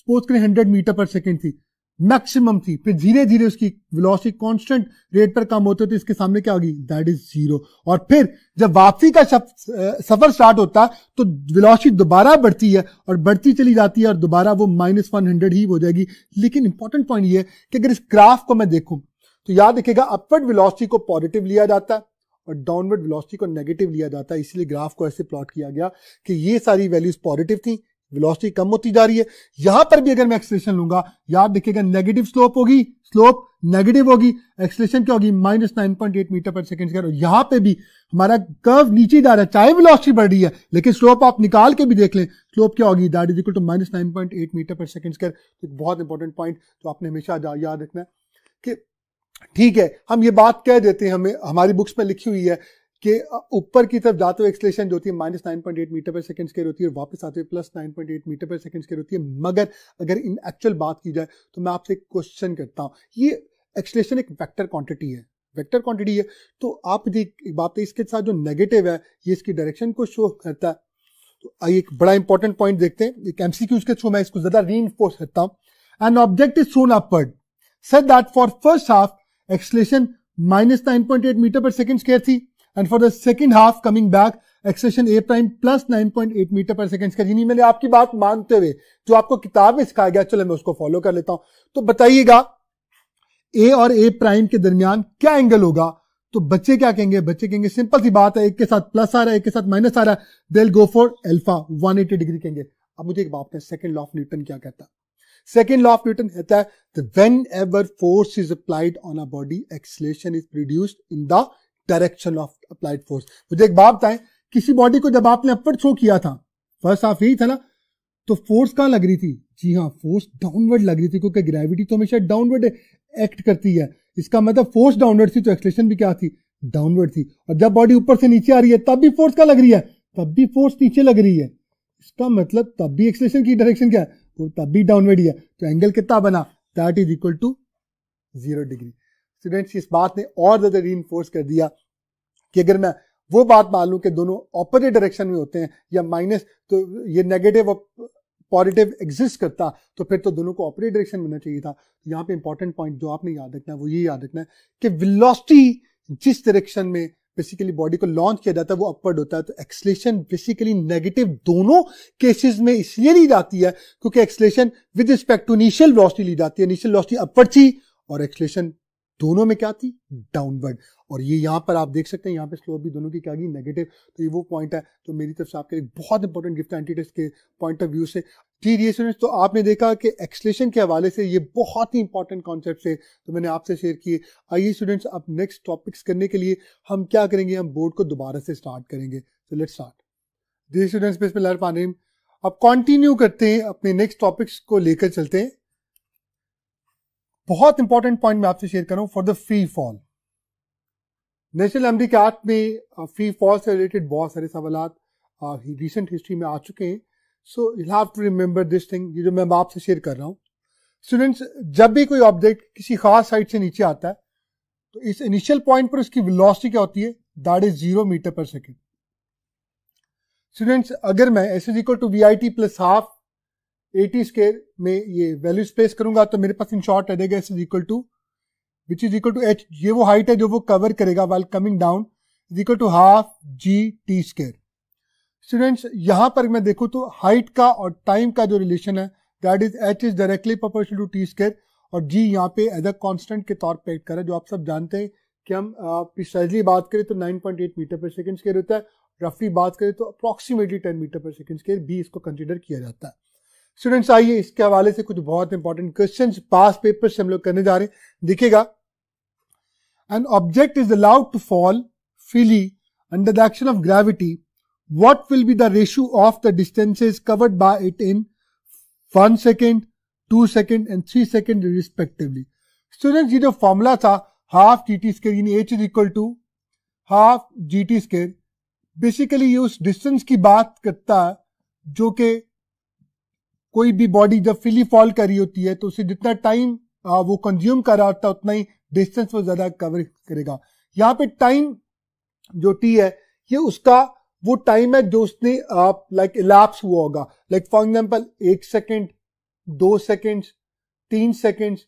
सपोज करें हंड्रेड मीटर पर सेकेंड थी मैक्सिमम थी फिर धीरे धीरे उसकी वेलोसिटी कांस्टेंट रेट पर कम होती थी इसके सामने क्या होगी दैट इज जीरो और फिर जब वापसी का सफर स्टार्ट होता है तो वेलोसिटी दोबारा बढ़ती है और बढ़ती चली जाती है और दोबारा वो माइनस वन हंड्रेड ही हो जाएगी लेकिन इंपॉर्टेंट पॉइंट ये है कि अगर इस ग्राफ को मैं देखूं तो याद रखेगा अपवर्ड विलॉसिटी को पॉजिटिव लिया जाता है और डाउनवर्ड विलॉसिटी को नेगेटिव लिया जाता है इसलिए ग्राफ को ऐसे प्लॉट किया गया कि ये सारी वैल्यूज पॉजिटिव थी वेलोसिटी कम होती जा रही है यहां पर भी अगर मैं एक्सलेशन लूंगा याद देखिएगा नेगेटिव स्लोप होगी स्लोप नेगेटिव होगी एक्सलेशन क्या होगी minus nine point eight metre per second square यहां पे भी हमारा कर्व नीचे जा रहा है चाहे वेलोसिटी बढ़ रही है लेकिन स्लोप आप निकाल के भी देख लें स्लोप क्या होगी that is equal to minus nine point eight metre per second square एक बहुत इंपॉर्टेंट पॉइंट तो आपने हमेशा याद रखना है कि ठीक है हम ये बात कह देते हैं हमें हमारी बुक्स में लिखी हुई है कि ऊपर की तरफ जाते हुए एक्सलेशन जो होती है minus nine point eight metre per second square होती है और वापस आते हुए plus nine point eight metre per second square होती है मगर अगर इन एक्चुअल बात की जाए तो मैं आपसे एक क्वेश्चन करता हूँ ये एक्सलेशन एक वैक्टर क्वांटिटी है वेक्टर क्वांटिटी है तो आप जी एक बात है इसके साथ जो नेगेटिव है ये इसकी डायरेक्शन को शो करता है तो आइए एक बड़ा इंपॉर्टेंट पॉइंट देखते हैं एक एमसीक्यूज के थ्रू मैं इसको ज्यादा री करता हूँ एंड ऑब्जेक्ट इज सोन upward set that for first half acceleration minus nine point eight metre per second square थी and for the second half coming back acceleration A prime plus nine point eight metre per second का जिन्हें मैंने आपकी बात मानते हुए जो आपको किताब में सिखाया गया चलो मैं उसको फॉलो कर लेता हूं तो बताइएगा ए और ए प्राइम के दरमियान क्या एंगल होगा तो बच्चे क्या कहेंगे बच्चे कहेंगे सिंपल सी बात है एक के साथ प्लस आ रहा है एक के साथ माइनस आ रहा है दिल go for alpha one eighty degree कहेंगे अब मुझे एक बात है सेकेंड लॉ ऑफ न्यूटन क्या कहता है सेकेंड लॉ ऑफ न्यूटन कहता है whenever force is applied on a body acceleration is produced in the direction of applied force मुझे एक बात बताएं किसी बॉडी को जब आपने अपवर्ड थ्रो किया था फर्स्ट हाफ यही था ना तो फोर्स कहां लग रही थी जी हाँ फोर्स डाउनवर्ड लग रही थी क्योंकि ग्रेविटी तो हमेशा डाउनवर्ड एक्ट करती है इसका मतलब फोर्स डाउनवर्ड थी तो एक्सलेशन भी क्या थी डाउनवर्ड थी और जब बॉडी ऊपर से नीचे आ रही है तब भी फोर्स क्या लग रही है तब भी फोर्स नीचे लग रही है इसका मतलब तब भी एक्सलेशन की डायरेक्शन क्या है तो तब भी डाउनवर्ड ही है तो एंगल कितना बना that is equal to zero degree students इस बात ने और ज़्यादा री कर दिया कि अगर मैं वो बात मान लूँ कि दोनों ऑपोजिट डायरेक्शन में होते हैं या माइनस तो ये नेगेटिव और पॉजिटिव एग्जिस्ट करता तो फिर तो दोनों को ऑपोजिट डायरेक्शन में होना चाहिए था तो यहाँ पे इंपॉर्टेंट पॉइंट जो आपने याद रखना है वो ये याद रखना है कि वेलोसिटी जिस डायरेक्शन में बेसिकली बॉडी को लॉन्च किया जाता है वो अपवर्ड होता है तो एक्सलेशन बेसिकली नेगेटिव दोनों केसेस में इसलिए ली जाती है क्योंकि acceleration with respect to initial velocity ली जाती है इनिशियल वेलोसिटी अपवर्ड थी और एक्सलेशन दोनों में क्या थी डाउनवर्ड और ये यहाँ पर आप देख सकते हैं यहाँ पे स्लोप भी दोनों की क्या नेगेटिव तो ये वो पॉइंट है जो मेरी तरफ से आपके लिए बहुत इंपॉर्टेंट गिफ्ट एंटी टेस्ट के पॉइंट ऑफ व्यू से जी डी स्टूडेंट्स तो आपने देखा कि एक्सलेशन के हवाले से ये बहुत ही इंपॉर्टेंट कॉन्सेप्ट है तो मैंने आपसे शेयर किए आइए स्टूडेंट्स अब नेक्स्ट टॉपिक्स करने के लिए हम क्या करेंगे हम बोर्ड को दोबारा से स्टार्ट करेंगे तो लेट स्टार्ट जी स्टूडेंट्स पाने अब कंटिन्यू करते हैं अपने नेक्स्ट टॉपिक्स को लेकर चलते हैं बहुत इंपॉर्टेंट पॉइंट मैं आपसे शेयर करूं for the free fall national MD के एक्ट में फी uh, फॉल से रिलेटेड बहुत सारे सवाल रिसेंट हिस्ट्री में आ चुके हैं so you have to remember this thing ये जो मैं आपसे शेयर कर रहा हूँ स्टूडेंट्स जब भी कोई ऑब्जेक्ट किसी खास साइड से नीचे आता है तो इस इनिशियल पॉइंट पर उसकी वेलोसिटी क्या होती है that is zero metre per second students अगर मैं S is equal to V I T plus half ATs square में ये वैल्यू स्पेस करूंगा तो मेरे पास इन शॉर्ट रहेगा is equal to which is equal to H ये वो हाइट है जो वो कवर करेगा while coming down is equal to half G T square students यहां पर मैं देखू तो हाइट का और टाइम का जो रिलेशन है that is H is directly proportional to T square और जी यहाँ पे एज अ कॉन्स्टेंट के तौर पर करें जो आप सब जानते हैं कि हम प्रिसाइजली बात करें तो 9.8 मीटर पर सेकेंड स्केयर होता है रफली बात करें तो approximately 10 metre per second square भी इसको कंसिडर किया जाता है स्टूडेंट्स आइए इसके हवाले से कुछ बहुत इंपॉर्टेंट क्वेश्चन पास पेपर से हम लोग करने जा रहे हैं देखिएगा an object is allowed to fall freely under the action of gravity what will be the ratio of the distances covered by it in one second two second and three second respectively Students, ये जो formula था half G T square यानी H is equal to half G T square basically ये उस distance की बात करता है जो कि कोई भी बॉडी जब फिली फॉल करी होती है तो उसे जितना टाइम वो कंज्यूम कर रहा होता है उतना ही डिस्टेंस वो ज्यादा कवर करेगा यहाँ पे टाइम जो टी है ये उसका वो टाइम है जो उसने लाइक इलाप्स हुआ होगा लाइक फॉर एग्जाम्पल एक सेकेंड दो सेकेंड्स तीन seconds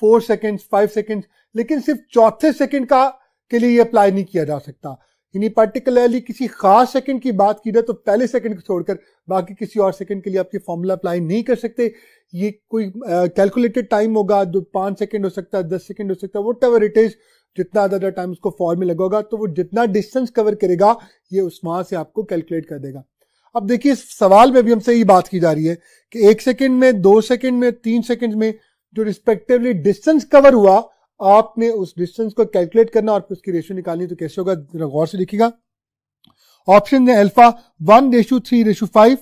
four seconds five seconds लेकिन सिर्फ चौथे सेकेंड का के लिए ये अप्लाई नहीं किया जा सकता यानी पर्टिकुलरली किसी खास सेकंड की बात की जाए तो पहले सेकंड को छोड़कर बाकी किसी और सेकंड के लिए आपकी फॉर्मूला अप्लाई नहीं कर सकते ये कोई कैलकुलेटेड uh, टाइम होगा जो पाँच सेकेंड हो सकता है दस सेकेंड हो सकता है वट एवर इट इज़ जितना ज़्यादा टाइम उसको फॉर्म में लगेगा तो वो जितना डिस्टेंस कवर करेगा ये उस माह से आपको कैलकुलेट कर देगा अब देखिए इस सवाल में भी हमसे ये बात की जा रही है कि एक सेकंड में दो सेकंड में तीन सेकंड में जो रिस्पेक्टिवली डिस्टेंस कवर हुआ आपने उस डिस्टेंस को कैलकुलेट करना और फिर उसकी रेशियो निकालनी तो कैसे होगा गौर से लिखेगा ऑप्शन है alpha one ratio three ratio five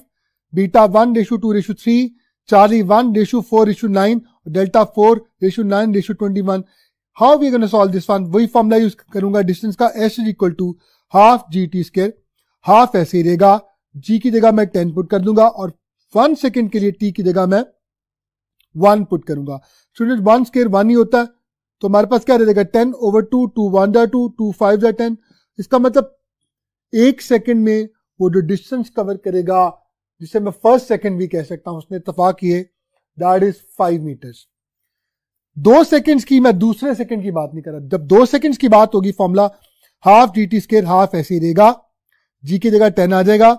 beta one ratio two ratio three Charlie one ratio four ratio nine delta four ratio nine ratio twenty one how we gonna solve this one वही formula use करूंगा distance का S is equal to half G T square half ऐसे ही रहेगा जी की जगह मैं ten put कर दूंगा और वन सेकेंड के लिए टी की जगह मैं वन पुट करूंगा स्टूडेंट वन स्केयर वन ही होता है तो हमारे पास क्या रह जाएगा ten over two two one जा टू टू फाइव जा टेन इसका मतलब एक सेकंड में वो जो डिस्टेंस कवर करेगा जिसे मैं फर्स्ट सेकंड भी कह सकता हूं उसने इतफा किए दैट इज फाइव मीटर्स दो सेकंड्स की मैं दूसरे सेकंड की बात नहीं कर रहा जब दो सेकंड्स की बात होगी formula half D T square half ऐसे ही रहेगा जी की जगह टेन आ जाएगा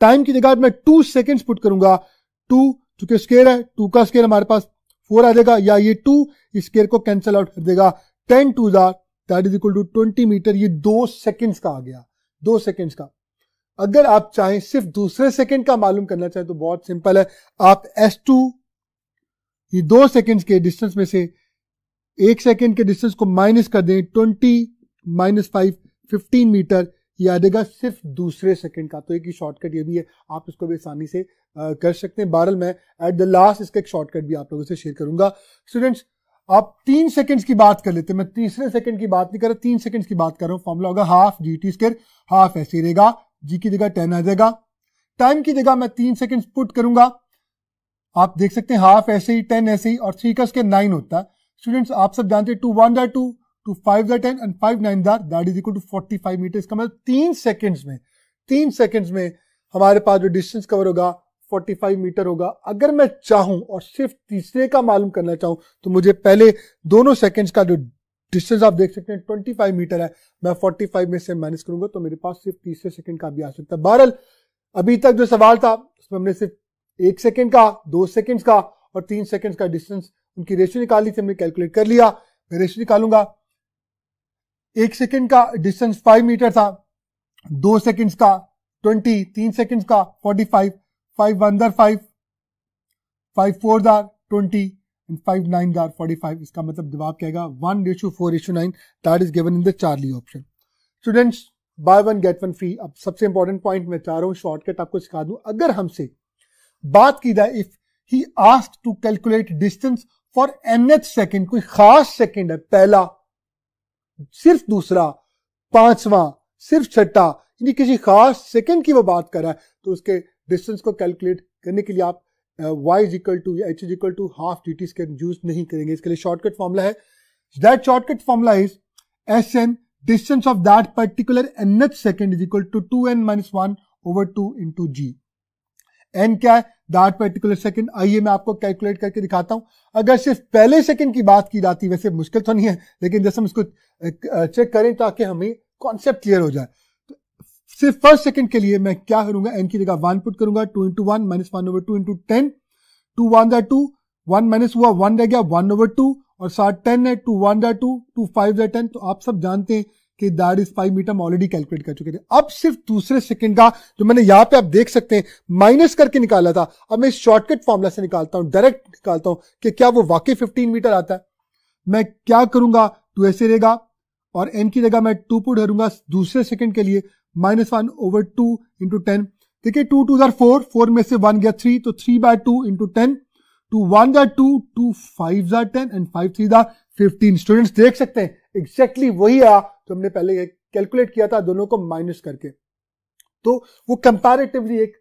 टाइम की जगह मैं टू सेकेंड्स पुट करूंगा टू चूंकि स्केयर है टू का स्केयर हमारे पास फोर आ जाएगा या ये टू स्केयर को कैंसिल आउट कर देगा टेन टू जार that is equal to twenty metre ये दो सेकेंड्स का आ गया दो सेकेंड्स का अगर आप चाहें सिर्फ दूसरे सेकेंड का मालूम करना चाहें तो बहुत सिंपल है आप एस टू ये दो सेकेंड्स के डिस्टेंस में से एक सेकेंड के डिस्टेंस को माइनस कर दें twenty minus five fifteen metre ये आ जाएगा सिर्फ दूसरे सेकंड का तो एक शॉर्टकट ये भी है आप इसको भी आसानी से आ, कर सकते हैं बहरल मैं एट द लास्ट इसका एक शॉर्टकट भी आप लोगों से शेयर करूंगा स्टूडेंट्स आप तीन सेकंड्स की बात कर लेते हैं मैं तीसरे सेकंड की बात नहीं कर रहा तीन सेकंड्स की बात कर रहा हूँ फॉर्मूला होगा half G T square half ऐसे रहेगा जी की जगह टेन आ जाएगा टाइम की जगह मैं तीन सेकंड पुट करूंगा आप देख सकते हैं हाफ ऐसे ही टेन ऐसे ही और थ्री का स्केयर नाइन होता है स्टूडेंट्स आप सब जानते हैं two one by two two five दार टेन एंड फाइव नाइन दार that is equal to forty five metre इसका मतलब तीन सेकेंड्स में तीन सेकेंड्स में हमारे पास जो डिस्टेंस कवर होगा 45 मीटर होगा अगर मैं चाहूं और सिर्फ तीसरे का मालूम करना चाहूं तो मुझे पहले दोनों सेकंड्स का जो डिस्टेंस आप देख सकते हैं 25 मीटर है मैं 45 में से माइनस करूंगा तो मेरे पास सिर्फ तीसरे सेकंड का भी आ सकता है बहरल अभी तक जो सवाल था उसमें हमने सिर्फ एक सेकंड का दो सेकंड्स का और तीन सेकंड्स का डिस्टेंस उनकी रेशियो निकाली थी हमने कैलकुलेट कर लिया मैं रेशियो निकालूंगा एक सेकंड का डिस्टेंस फाइव मीटर था दो सेकंड्स का ट्वेंटी तीन सेकेंड का फोर्टी फाइव फाइव वन दार फाइव फाइव फोर दार ट्वेंटी एंड फाइव नाइन दार फोर्टी फाइव इसका मतलब जवाब क्या one ratio four ratio nine that is given in the Charlie option students buy one get one free अब सबसे important point मैं चाह रहा हूं शॉर्टकट आपको सिखा दूं अगर हमसे बात की जाए if he ask to calculate distance for an nth second कोई खास सेकेंड है पहला सिर्फ दूसरा पांचवा सिर्फ छठा यानी किसी खास सेकंड की वो बात कर रहा है तो उसके डिस्टेंस को कैलकुलेट करने के लिए आप वाई इज इक्वल टू या H is equal to half D T use नहीं करेंगे इसके लिए शॉर्टकट फॉर्मूला है that shortcut formula is S N distance of that particular nth second is equal to two N minus one over two into G N क्या है that particular second आइए मैं आपको कैलकुलेट करके दिखाता हूं अगर सिर्फ पहले सेकंड की बात की जाती वैसे मुश्किल तो नहीं है लेकिन जैसे हम इसको चेक करें ताकि हमें कॉन्सेप्ट क्लियर हो जाए तो सिर्फ फर्स्ट सेकंड के लिए मैं क्या करूंगा एन की जगह वन पुट करूंगा two into one minus one over two into ten two one दर टू वन माइनस हुआ वन रह गया वन ओवर टू और साथ टेन है टू वन दर टू टू फाइव दर टेन तो आप सब जानते हैं कि दैट इज फाइव मीटर हम ऑलरेडी कैलकुलेट कर चुके थे अब सिर्फ दूसरे सेकंड का जो मैंने यहां पे आप देख सकते हैं माइनस करके निकाला था अब मैं इस शॉर्टकट फॉर्मूला से निकालता हूं डायरेक्ट निकालता हूं कि क्या वो वाकई फिफ्टीन मीटर आता है मैं क्या करूंगा टू ऐसे रहेगा और एन की जगह मैं टू पुट करूंगा दूसरे सेकंड के लिए minus one over two into ten देखिए टू टू जर फोर फोर में से वन गया थ्री तो three by two into ten two one jar two two five jar ten and five three जार फिफ्टीन स्टूडेंट्स देख सकते हैं एग्जैक्टली exactly वही आया जो हमने पहले कैलकुलेट किया था दोनों को माइनस करके तो वो कंपैरेटिवली एक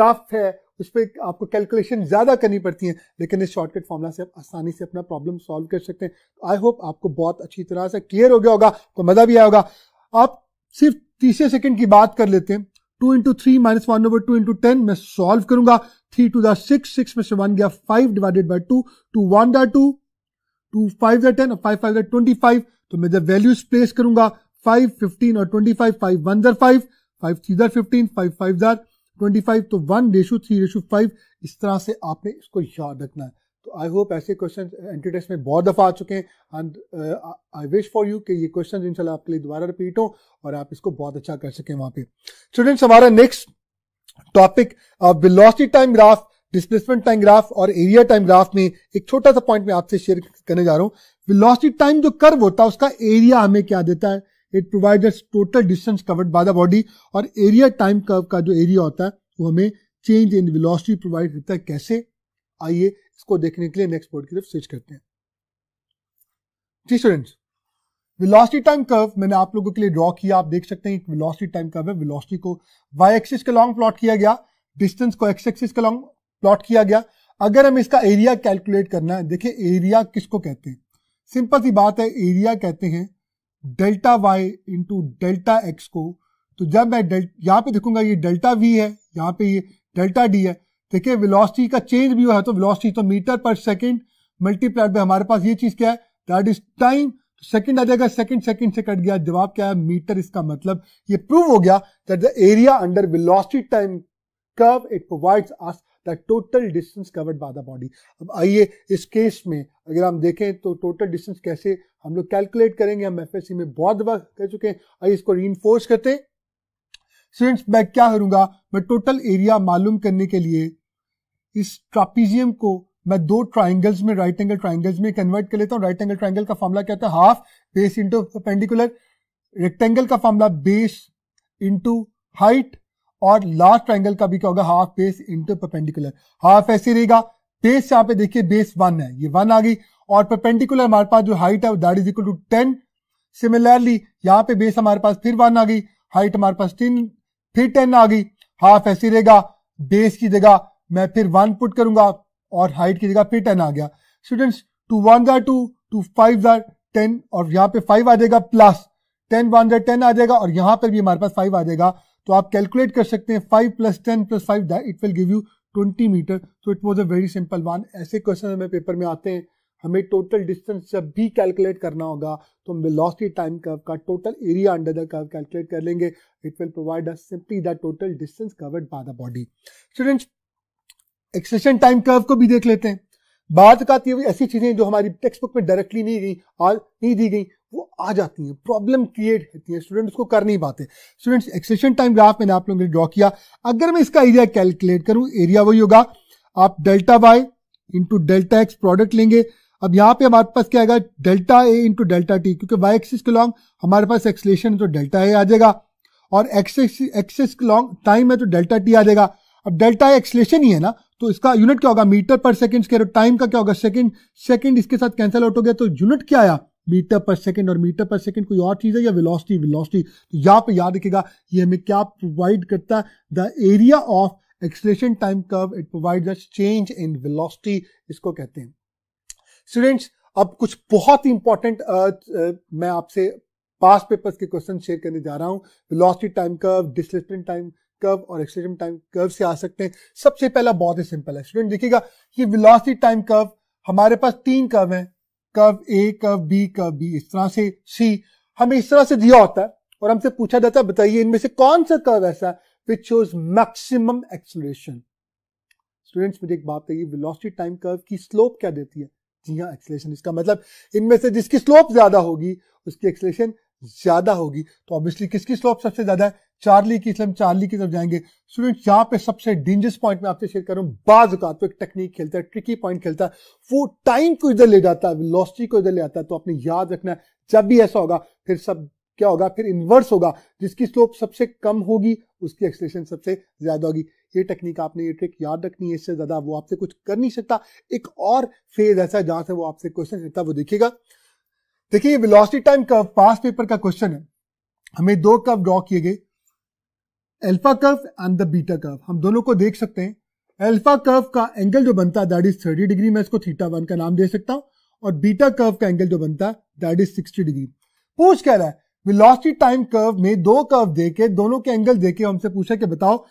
टफ है उस पर आपको कैलकुलेशन ज़्यादा करनी पड़ती है लेकिन इस शॉर्टकट फॉर्मूला से आप आसानी से अपना प्रॉब्लम सॉल्व कर सकते हैं आई होप आपको बहुत अच्छी तरह से क्लियर हो गया होगा तो मज़ा भी आया होगा आप सिर्फ तीसरे सेकंड की बात कर लेते हैं two into three minus one over two into ten मैं सॉल्व करूंगा थ्री टू दिक्स सिक्स में से वन गया five divided by two two one डा टू टू फाइव या टेन और फाइव फाइव ट्वेंटी फाइव तो मैं जब वैल्यूज प्लेस करूंगा फाइव फिफ्टीन और ट्वेंटी फाइव फाइव वन दर फाइव फाइव थ्री दर फिफ्टीन फाइव फाइव दर ट्वेंटी फाइव तो one ratio three ratio five इस तरह से आपने इसको याद रखना है तो आई होप ऐसे क्वेश्चन एंट्री टेस्ट में बहुत दफ़ा आ चुके हैं and I wish for you कि ये क्वेश्चन इंशाल्लाह आपके लिए दोबारा रिपीट हो और आप इसको बहुत अच्छा कर सकें वहाँ पे स्टूडेंट्स हमारा next topic velocity time graph displacement time graph और एरिया टाइम ग्राफ में एक छोटा सा पॉइंट मैं आपसे शेयर करने जा रहा हूं वेलोसिटी टाइम जो कर्व होता है उसका एरिया हमें क्या देता है it provides total distance covered by the body और एरिया टाइम कर्व का जो एरिया होता है वो हमें चेंज इन वेलोसिटी प्रोवाइड करता है कैसे आइए इसको देखने के लिए नेक्स्ट बोर्ड की तरफ स्विच करते हैं जी स्टूडेंट्स वेलोसिटी टाइम कर्व मैंने आप लोगों के लिए ड्रॉ किया आप देख सकते हैं वेलोसिटी टाइम कर्व है वेलोसिटी को वाई एक्सिस के लॉन्ग प्लॉट किया गया डिस्टेंस को एक्स एक्सिस के लॉन्ग प्लॉट किया गया अगर हम इसका एरिया कैलकुलेट करना है देखिए एरिया किसको कहते हैं सिंपल सी बात है एरिया कहते हैं delta Y into delta X को तो जब मैं डेल्टा यहाँ पे देखूंगा ये डेल्टा वी है यहाँ पे ये डेल्टा डी है देखिए वेलोसिटी का चेंज भी हुआ है तो वेलोसिटी तो metre per second multiplied by हमारे पास ये चीज क्या है दैट इज टाइम सेकंड आ जाएगा सेकंड सेकंड से कट गया जवाब क्या है मीटर इसका मतलब ये प्रूव हो गया that the area under velocity time curve it provides us the total distance covered by the body अब आइए इस केस में अगर हम देखें तो टोटल डिस्टेंस कैसे हम लोग कैलकुलेट करेंगे हम एफ में बहुत दफा कर चुके हैं आइए इसको री करते हैं स्टूडेंट्स मैं क्या करूंगा मैं टोटल एरिया मालूम करने के लिए इस ट्रापीजियम को मैं दो ट्राइंगल्स में राइट एंगल ट्राइंगल्स में कन्वर्ट कर लेता हूँ राइट एंगल ट्राइंगल का फॉर्मूला क्या होता है half base into perpendicular rectangle का फॉर्मूला बेस इंटू हाइट और लास्ट ट्राइंगल का भी क्या होगा half base into perpendicular half ऐसे रहेगा बेस यहाँ पे देखिए बेस वन है ये वन आ गई और परपेंडिकुलर हमारे पास जो हाइट है that is equal to ten similarly यहाँ पे बेस हमारे पास फिर वन आ गई हाइट हमारे पास टेन फिर टेन आ गई हाफ ऐसे रहेगा बेस की जगह मैं फिर वन पुट करूंगा और हाइट की जगह फिर टेन आ गया students two one jar two two five jar ten और यहाँ पे फाइव आ जाएगा plus ten ones are ten आ जाएगा और यहाँ पर भी हमारे पास फाइव आ जाएगा तो आप कैलकुलेट कर सकते हैं five plus ten plus five it will give you twenty metre so it was a very simple one ऐसे क्वेश्चन हमें पेपर में आते हैं हमें टोटल डिस्टेंस जब भी कैलकुलेट करना होगा तो हम वेलोसिटी टाइम कर्व का total area under the curve calculate कर लेंगे it will provide us simply the total distance covered by the body students acceleration time curve को भी देख लेते हैं बात करती तो ये ऐसी चीजें जो हमारी टेक्स्ट बुक में डायरेक्टली नहीं गई और नहीं दी गई वो आ जाती हैं प्रॉब्लम क्रिएट होती है स्टूडेंट उसको कर नहीं पाते स्टूडेंट्स एक्सेशन टाइम ग्राफ मैंने आप लोगों ने ड्रॉ किया अगर मैं इसका एरिया कैलकुलेट करूं एरिया वही होगा आप delta Y into delta X product लेंगे अब यहाँ पे हमारे पास क्या आएगा delta A into delta T क्योंकि वाई एक्सिस के लॉन्ग हमारे पास एक्सलेशन है तो डेल्टा ए आ जाएगा और एक्सेस एक्सिस के लॉन्ग टाइम है तो डेल्टा टी आ जाएगा अब डेल्टा एक्सलेशन ही है ना तो इसका यूनिट क्या होगा मीटर पर सेकंड के टाइम का क्या होगा सेकंड सेकंड इसके साथ कैंसिल आउट हो गया तो यूनिट क्या आया मीटर पर सेकेंड और मीटर पर सेकेंड कोई और चीज़ है या वेलोसिटी वेलोसिटी तो यहाँ पे याद रखेगा ये हमें क्या प्रोवाइड करता है the area of acceleration time curve it provide change in velocity इसको कहते हैं स्टूडेंट्स अब कुछ बहुत ही इंपॉर्टेंट मैं आपसे पास पेपर्स के क्वेश्चन शेयर करने जा रहा हूँ velocity time curve displacement time curve और एक्सलेशन टाइम कर्व से आ सकते हैं सबसे पहला बहुत ही सिंपल है स्टूडेंट देखिएगा ये वेलोसिटी टाइम कर्व हमारे पास तीन कर्व हैं कब ए कब बी कब बी इस तरह से सी हमें इस तरह से दिया होता है और हमसे पूछा जाता है बताइए इनमें से कौन सा कर्व ऐसा which shows maximum acceleration students मुझे एक बात बताइए वेलोसिटी टाइम कर्व की स्लोप क्या देती है जी हाँ एक्सलेशन इसका मतलब इनमें से जिसकी स्लोप ज्यादा होगी उसकी एक्सलेशन ज्यादा होगी तो ऑब्वियसली किसकी स्लोप सबसे ज्यादा है चार्ली की इसलिए हम चार्ली की तरफ जाएंगे स्टूडेंट यहाँ पे सबसे डेंजरस पॉइंट मैं आपसे शेयर करूँ रहा हूँ बाज अकात एक टेक्निक खेलता है ट्रिकी पॉइंट खेलता है वो टाइम को इधर ले जाता है लॉस्टी को इधर ले आता है तो आपने याद रखना है जब भी ऐसा होगा फिर सब क्या होगा फिर इन्वर्स होगा जिसकी स्लोप सबसे कम होगी उसकी एक्सलेशन सबसे ज्यादा होगी ये टेक्निक आपने ये ट्रिक याद रखनी है इससे ज्यादा वो आपसे कुछ कर नहीं सकता एक और फेज ऐसा जहां से वो आपसे क्वेश्चन करता वो देखिएगा देखिए ये वेलोसिटी टाइम का पास पेपर का क्वेश्चन है हमें दो कप ड्रॉ किए गए alpha curve and the beta curve हम दोनों को देख सकते हैं अल्फा कर्व का एंगल जो बनता है दैट इज थर्टी डिग्री मैं इसको थीटा वन का नाम दे सकता हूं और बीटा कर्व का एंगल जो बनता है दैट इज सिक्सटी डिग्री पूछ कह रहा है वेलोसिटी टाइम कर्व में दो कर्व देके दोनों के एंगल देके हमसे पूछा कि बताओ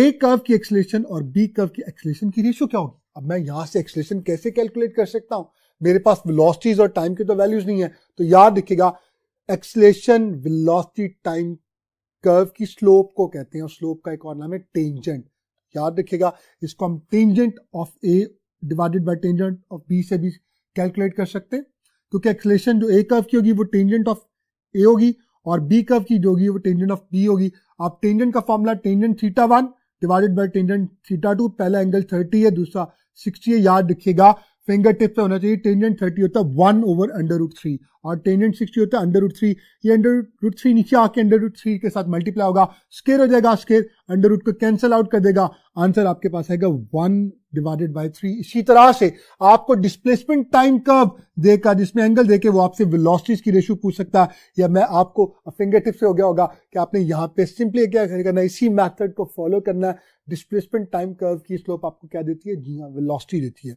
ए कर्व की एक्सलेशन और बी कर्व की एक्सलेशन की रेशियो क्या होगी अब मैं यहां से एक्सलेशन कैसे कैलकुलेट कर सकता हूं मेरे पास वेलोसिटीज और टाइम के तो वैल्यूज नहीं है तो याद रखिएगा एक्सलेशन वेलोसिटी टाइम कर्व की स्लोप को कहते हैं स्लोप का एक और नाम है टेंजेंट याद रखिएगा इसको हम tangent of A divided by tangent of B से भी कैलकुलेट कर सकते हैं क्योंकि एक्सलेशन जो ए कर्व की होगी वो टेंजेंट ऑफ ए होगी और बी कर्व की जो होगी वो टेंजेंट ऑफ बी होगी आप टेंजेंट का formula tangent theta one divided by tangent theta two पहला एंगल थर्टी है दूसरा सिक्सटी है याद रखिएगा फिंगर टिप पे होना चाहिए टेंजेंट थर्टी होता है one over under root three और टेंजेंट सिक्सटी होता है अंडर रूट थ्री ये अंडर रूट थ्री नीचे आके अंडर रूट थ्री के साथ मल्टीप्लाई होगा स्केयर हो जाएगा स्केयर अंडर रूट को कैंसिल आउट कर देगा आंसर आपके पास आएगा वन डिवाइडेड बाई थ्री इसी तरह से आपको डिस्प्लेसमेंट टाइम कर्व देखा जिसमें एंगल देखे वो आपसे वेलोसिटीज की रेशियो पूछ सकता है या मैं आपको फिंगर टिप से हो गया होगा कि आपने यहाँ पे सिंपली क्या करना है इसी मैथड को फॉलो करना है डिस्प्लेसमेंट टाइम कर्व की स्लोप आपको क्या देती है जी हाँ वेलोसिटी देती है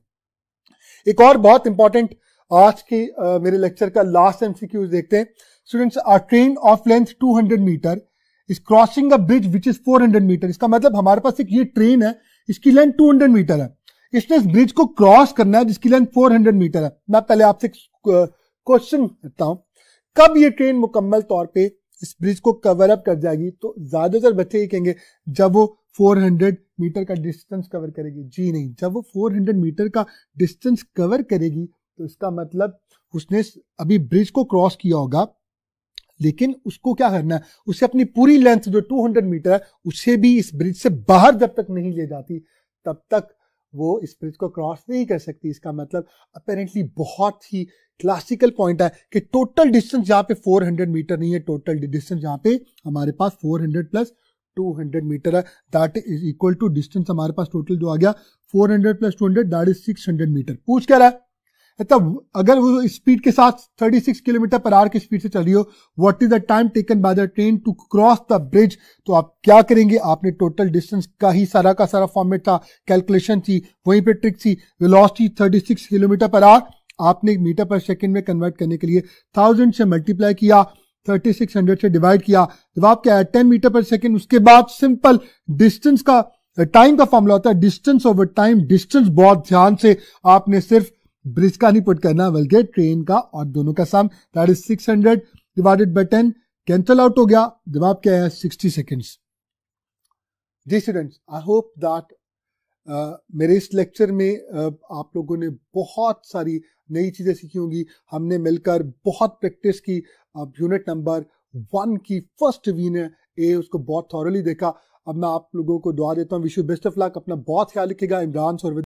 एक और बहुत इंपॉर्टेंट आज के मेरे लेक्चर का लास्ट एमसीक्यूज देखते हैं students are train of length 200 metre is crossing a bridge which is 400 metre इसका मतलब हमारे पास एक ये ट्रेन है इसकी लेंथ 200 मीटर है इसने इस ब्रिज को क्रॉस करना है जिसकी लेंथ 400 मीटर है मैं पहले आपसे क्वेश्चन करता हूं कब ये ट्रेन मुकम्मल तौर पे इस ब्रिज को कवर अप कर जाएगी तो ज्यादातर बच्चे ये कहेंगे जब वो 400 मीटर का डिस्टेंस कवर करेगी जी नहीं जब वो 400 मीटर का डिस्टेंस कवर करेगी तो इसका मतलब उसने अभी ब्रिज को क्रॉस किया होगा लेकिन उसको क्या करना है उसे अपनी पूरी लेंथ जो 200 मीटर है उसे भी इस ब्रिज से बाहर जब तक नहीं ले जाती तब तक वो इस ब्रिज को क्रॉस नहीं कर सकती इसका मतलब अपेरेंटली बहुत ही क्लासिकल पॉइंट है कि टोटल डिस्टेंस यहाँ पे 400 मीटर नहीं है टोटल डिस्टेंस यहाँ पे हमारे पास 400 प्लस 200 मीटर है that is equal to distance हमारे पास टोटल जो आ गया 400 hundred plus two hundred that is six hundred metre पूछ क्या रहा है तब अच्छा, अगर वो स्पीड के साथ 36 किलोमीटर पर आवर की स्पीड से चल रही हो what is the time taken by the train to cross the bridge तो आप क्या करेंगे आपने टोटल डिस्टेंस का ही सारा का सारा फॉर्मेट था कैलकुलेशन थी वहीं पे ट्रिक थी वेलोसिटी 36 किलोमीटर पर आवर आपने मीटर पर सेकंड में कन्वर्ट करने के लिए थाउजेंड से मल्टीप्लाई किया 3600 से डिवाइड किया जब आपके आया टेन मीटर पर सेकेंड उसके बाद सिंपल डिस्टेंस का टाइम का फॉर्मूला होता है डिस्टेंस ओवर टाइम डिस्टेंस बहुत ध्यान से आपने सिर्फ ब्रिज का नहीं पुट करना बल्कि ट्रेन का और दोनों का sum that is 600 divided by 10 cancel out हो गया जवाब क्या है 60 सेकेंड्स जी स्टूडेंट्स आई होप दैट मेरे इस लेक्चर में uh, आप लोगों ने बहुत सारी नई चीज़ें सीखी होंगी हमने मिलकर बहुत प्रैक्टिस की अब यूनिट नंबर वन की फर्स्ट वीन है ए उसको बहुत थॉरली देखा अब मैं आप लोगों को दुआ देता हूँ विश्व बेस्ट ऑफ लक अपना बहुत ख्याल रखेगा इमरान और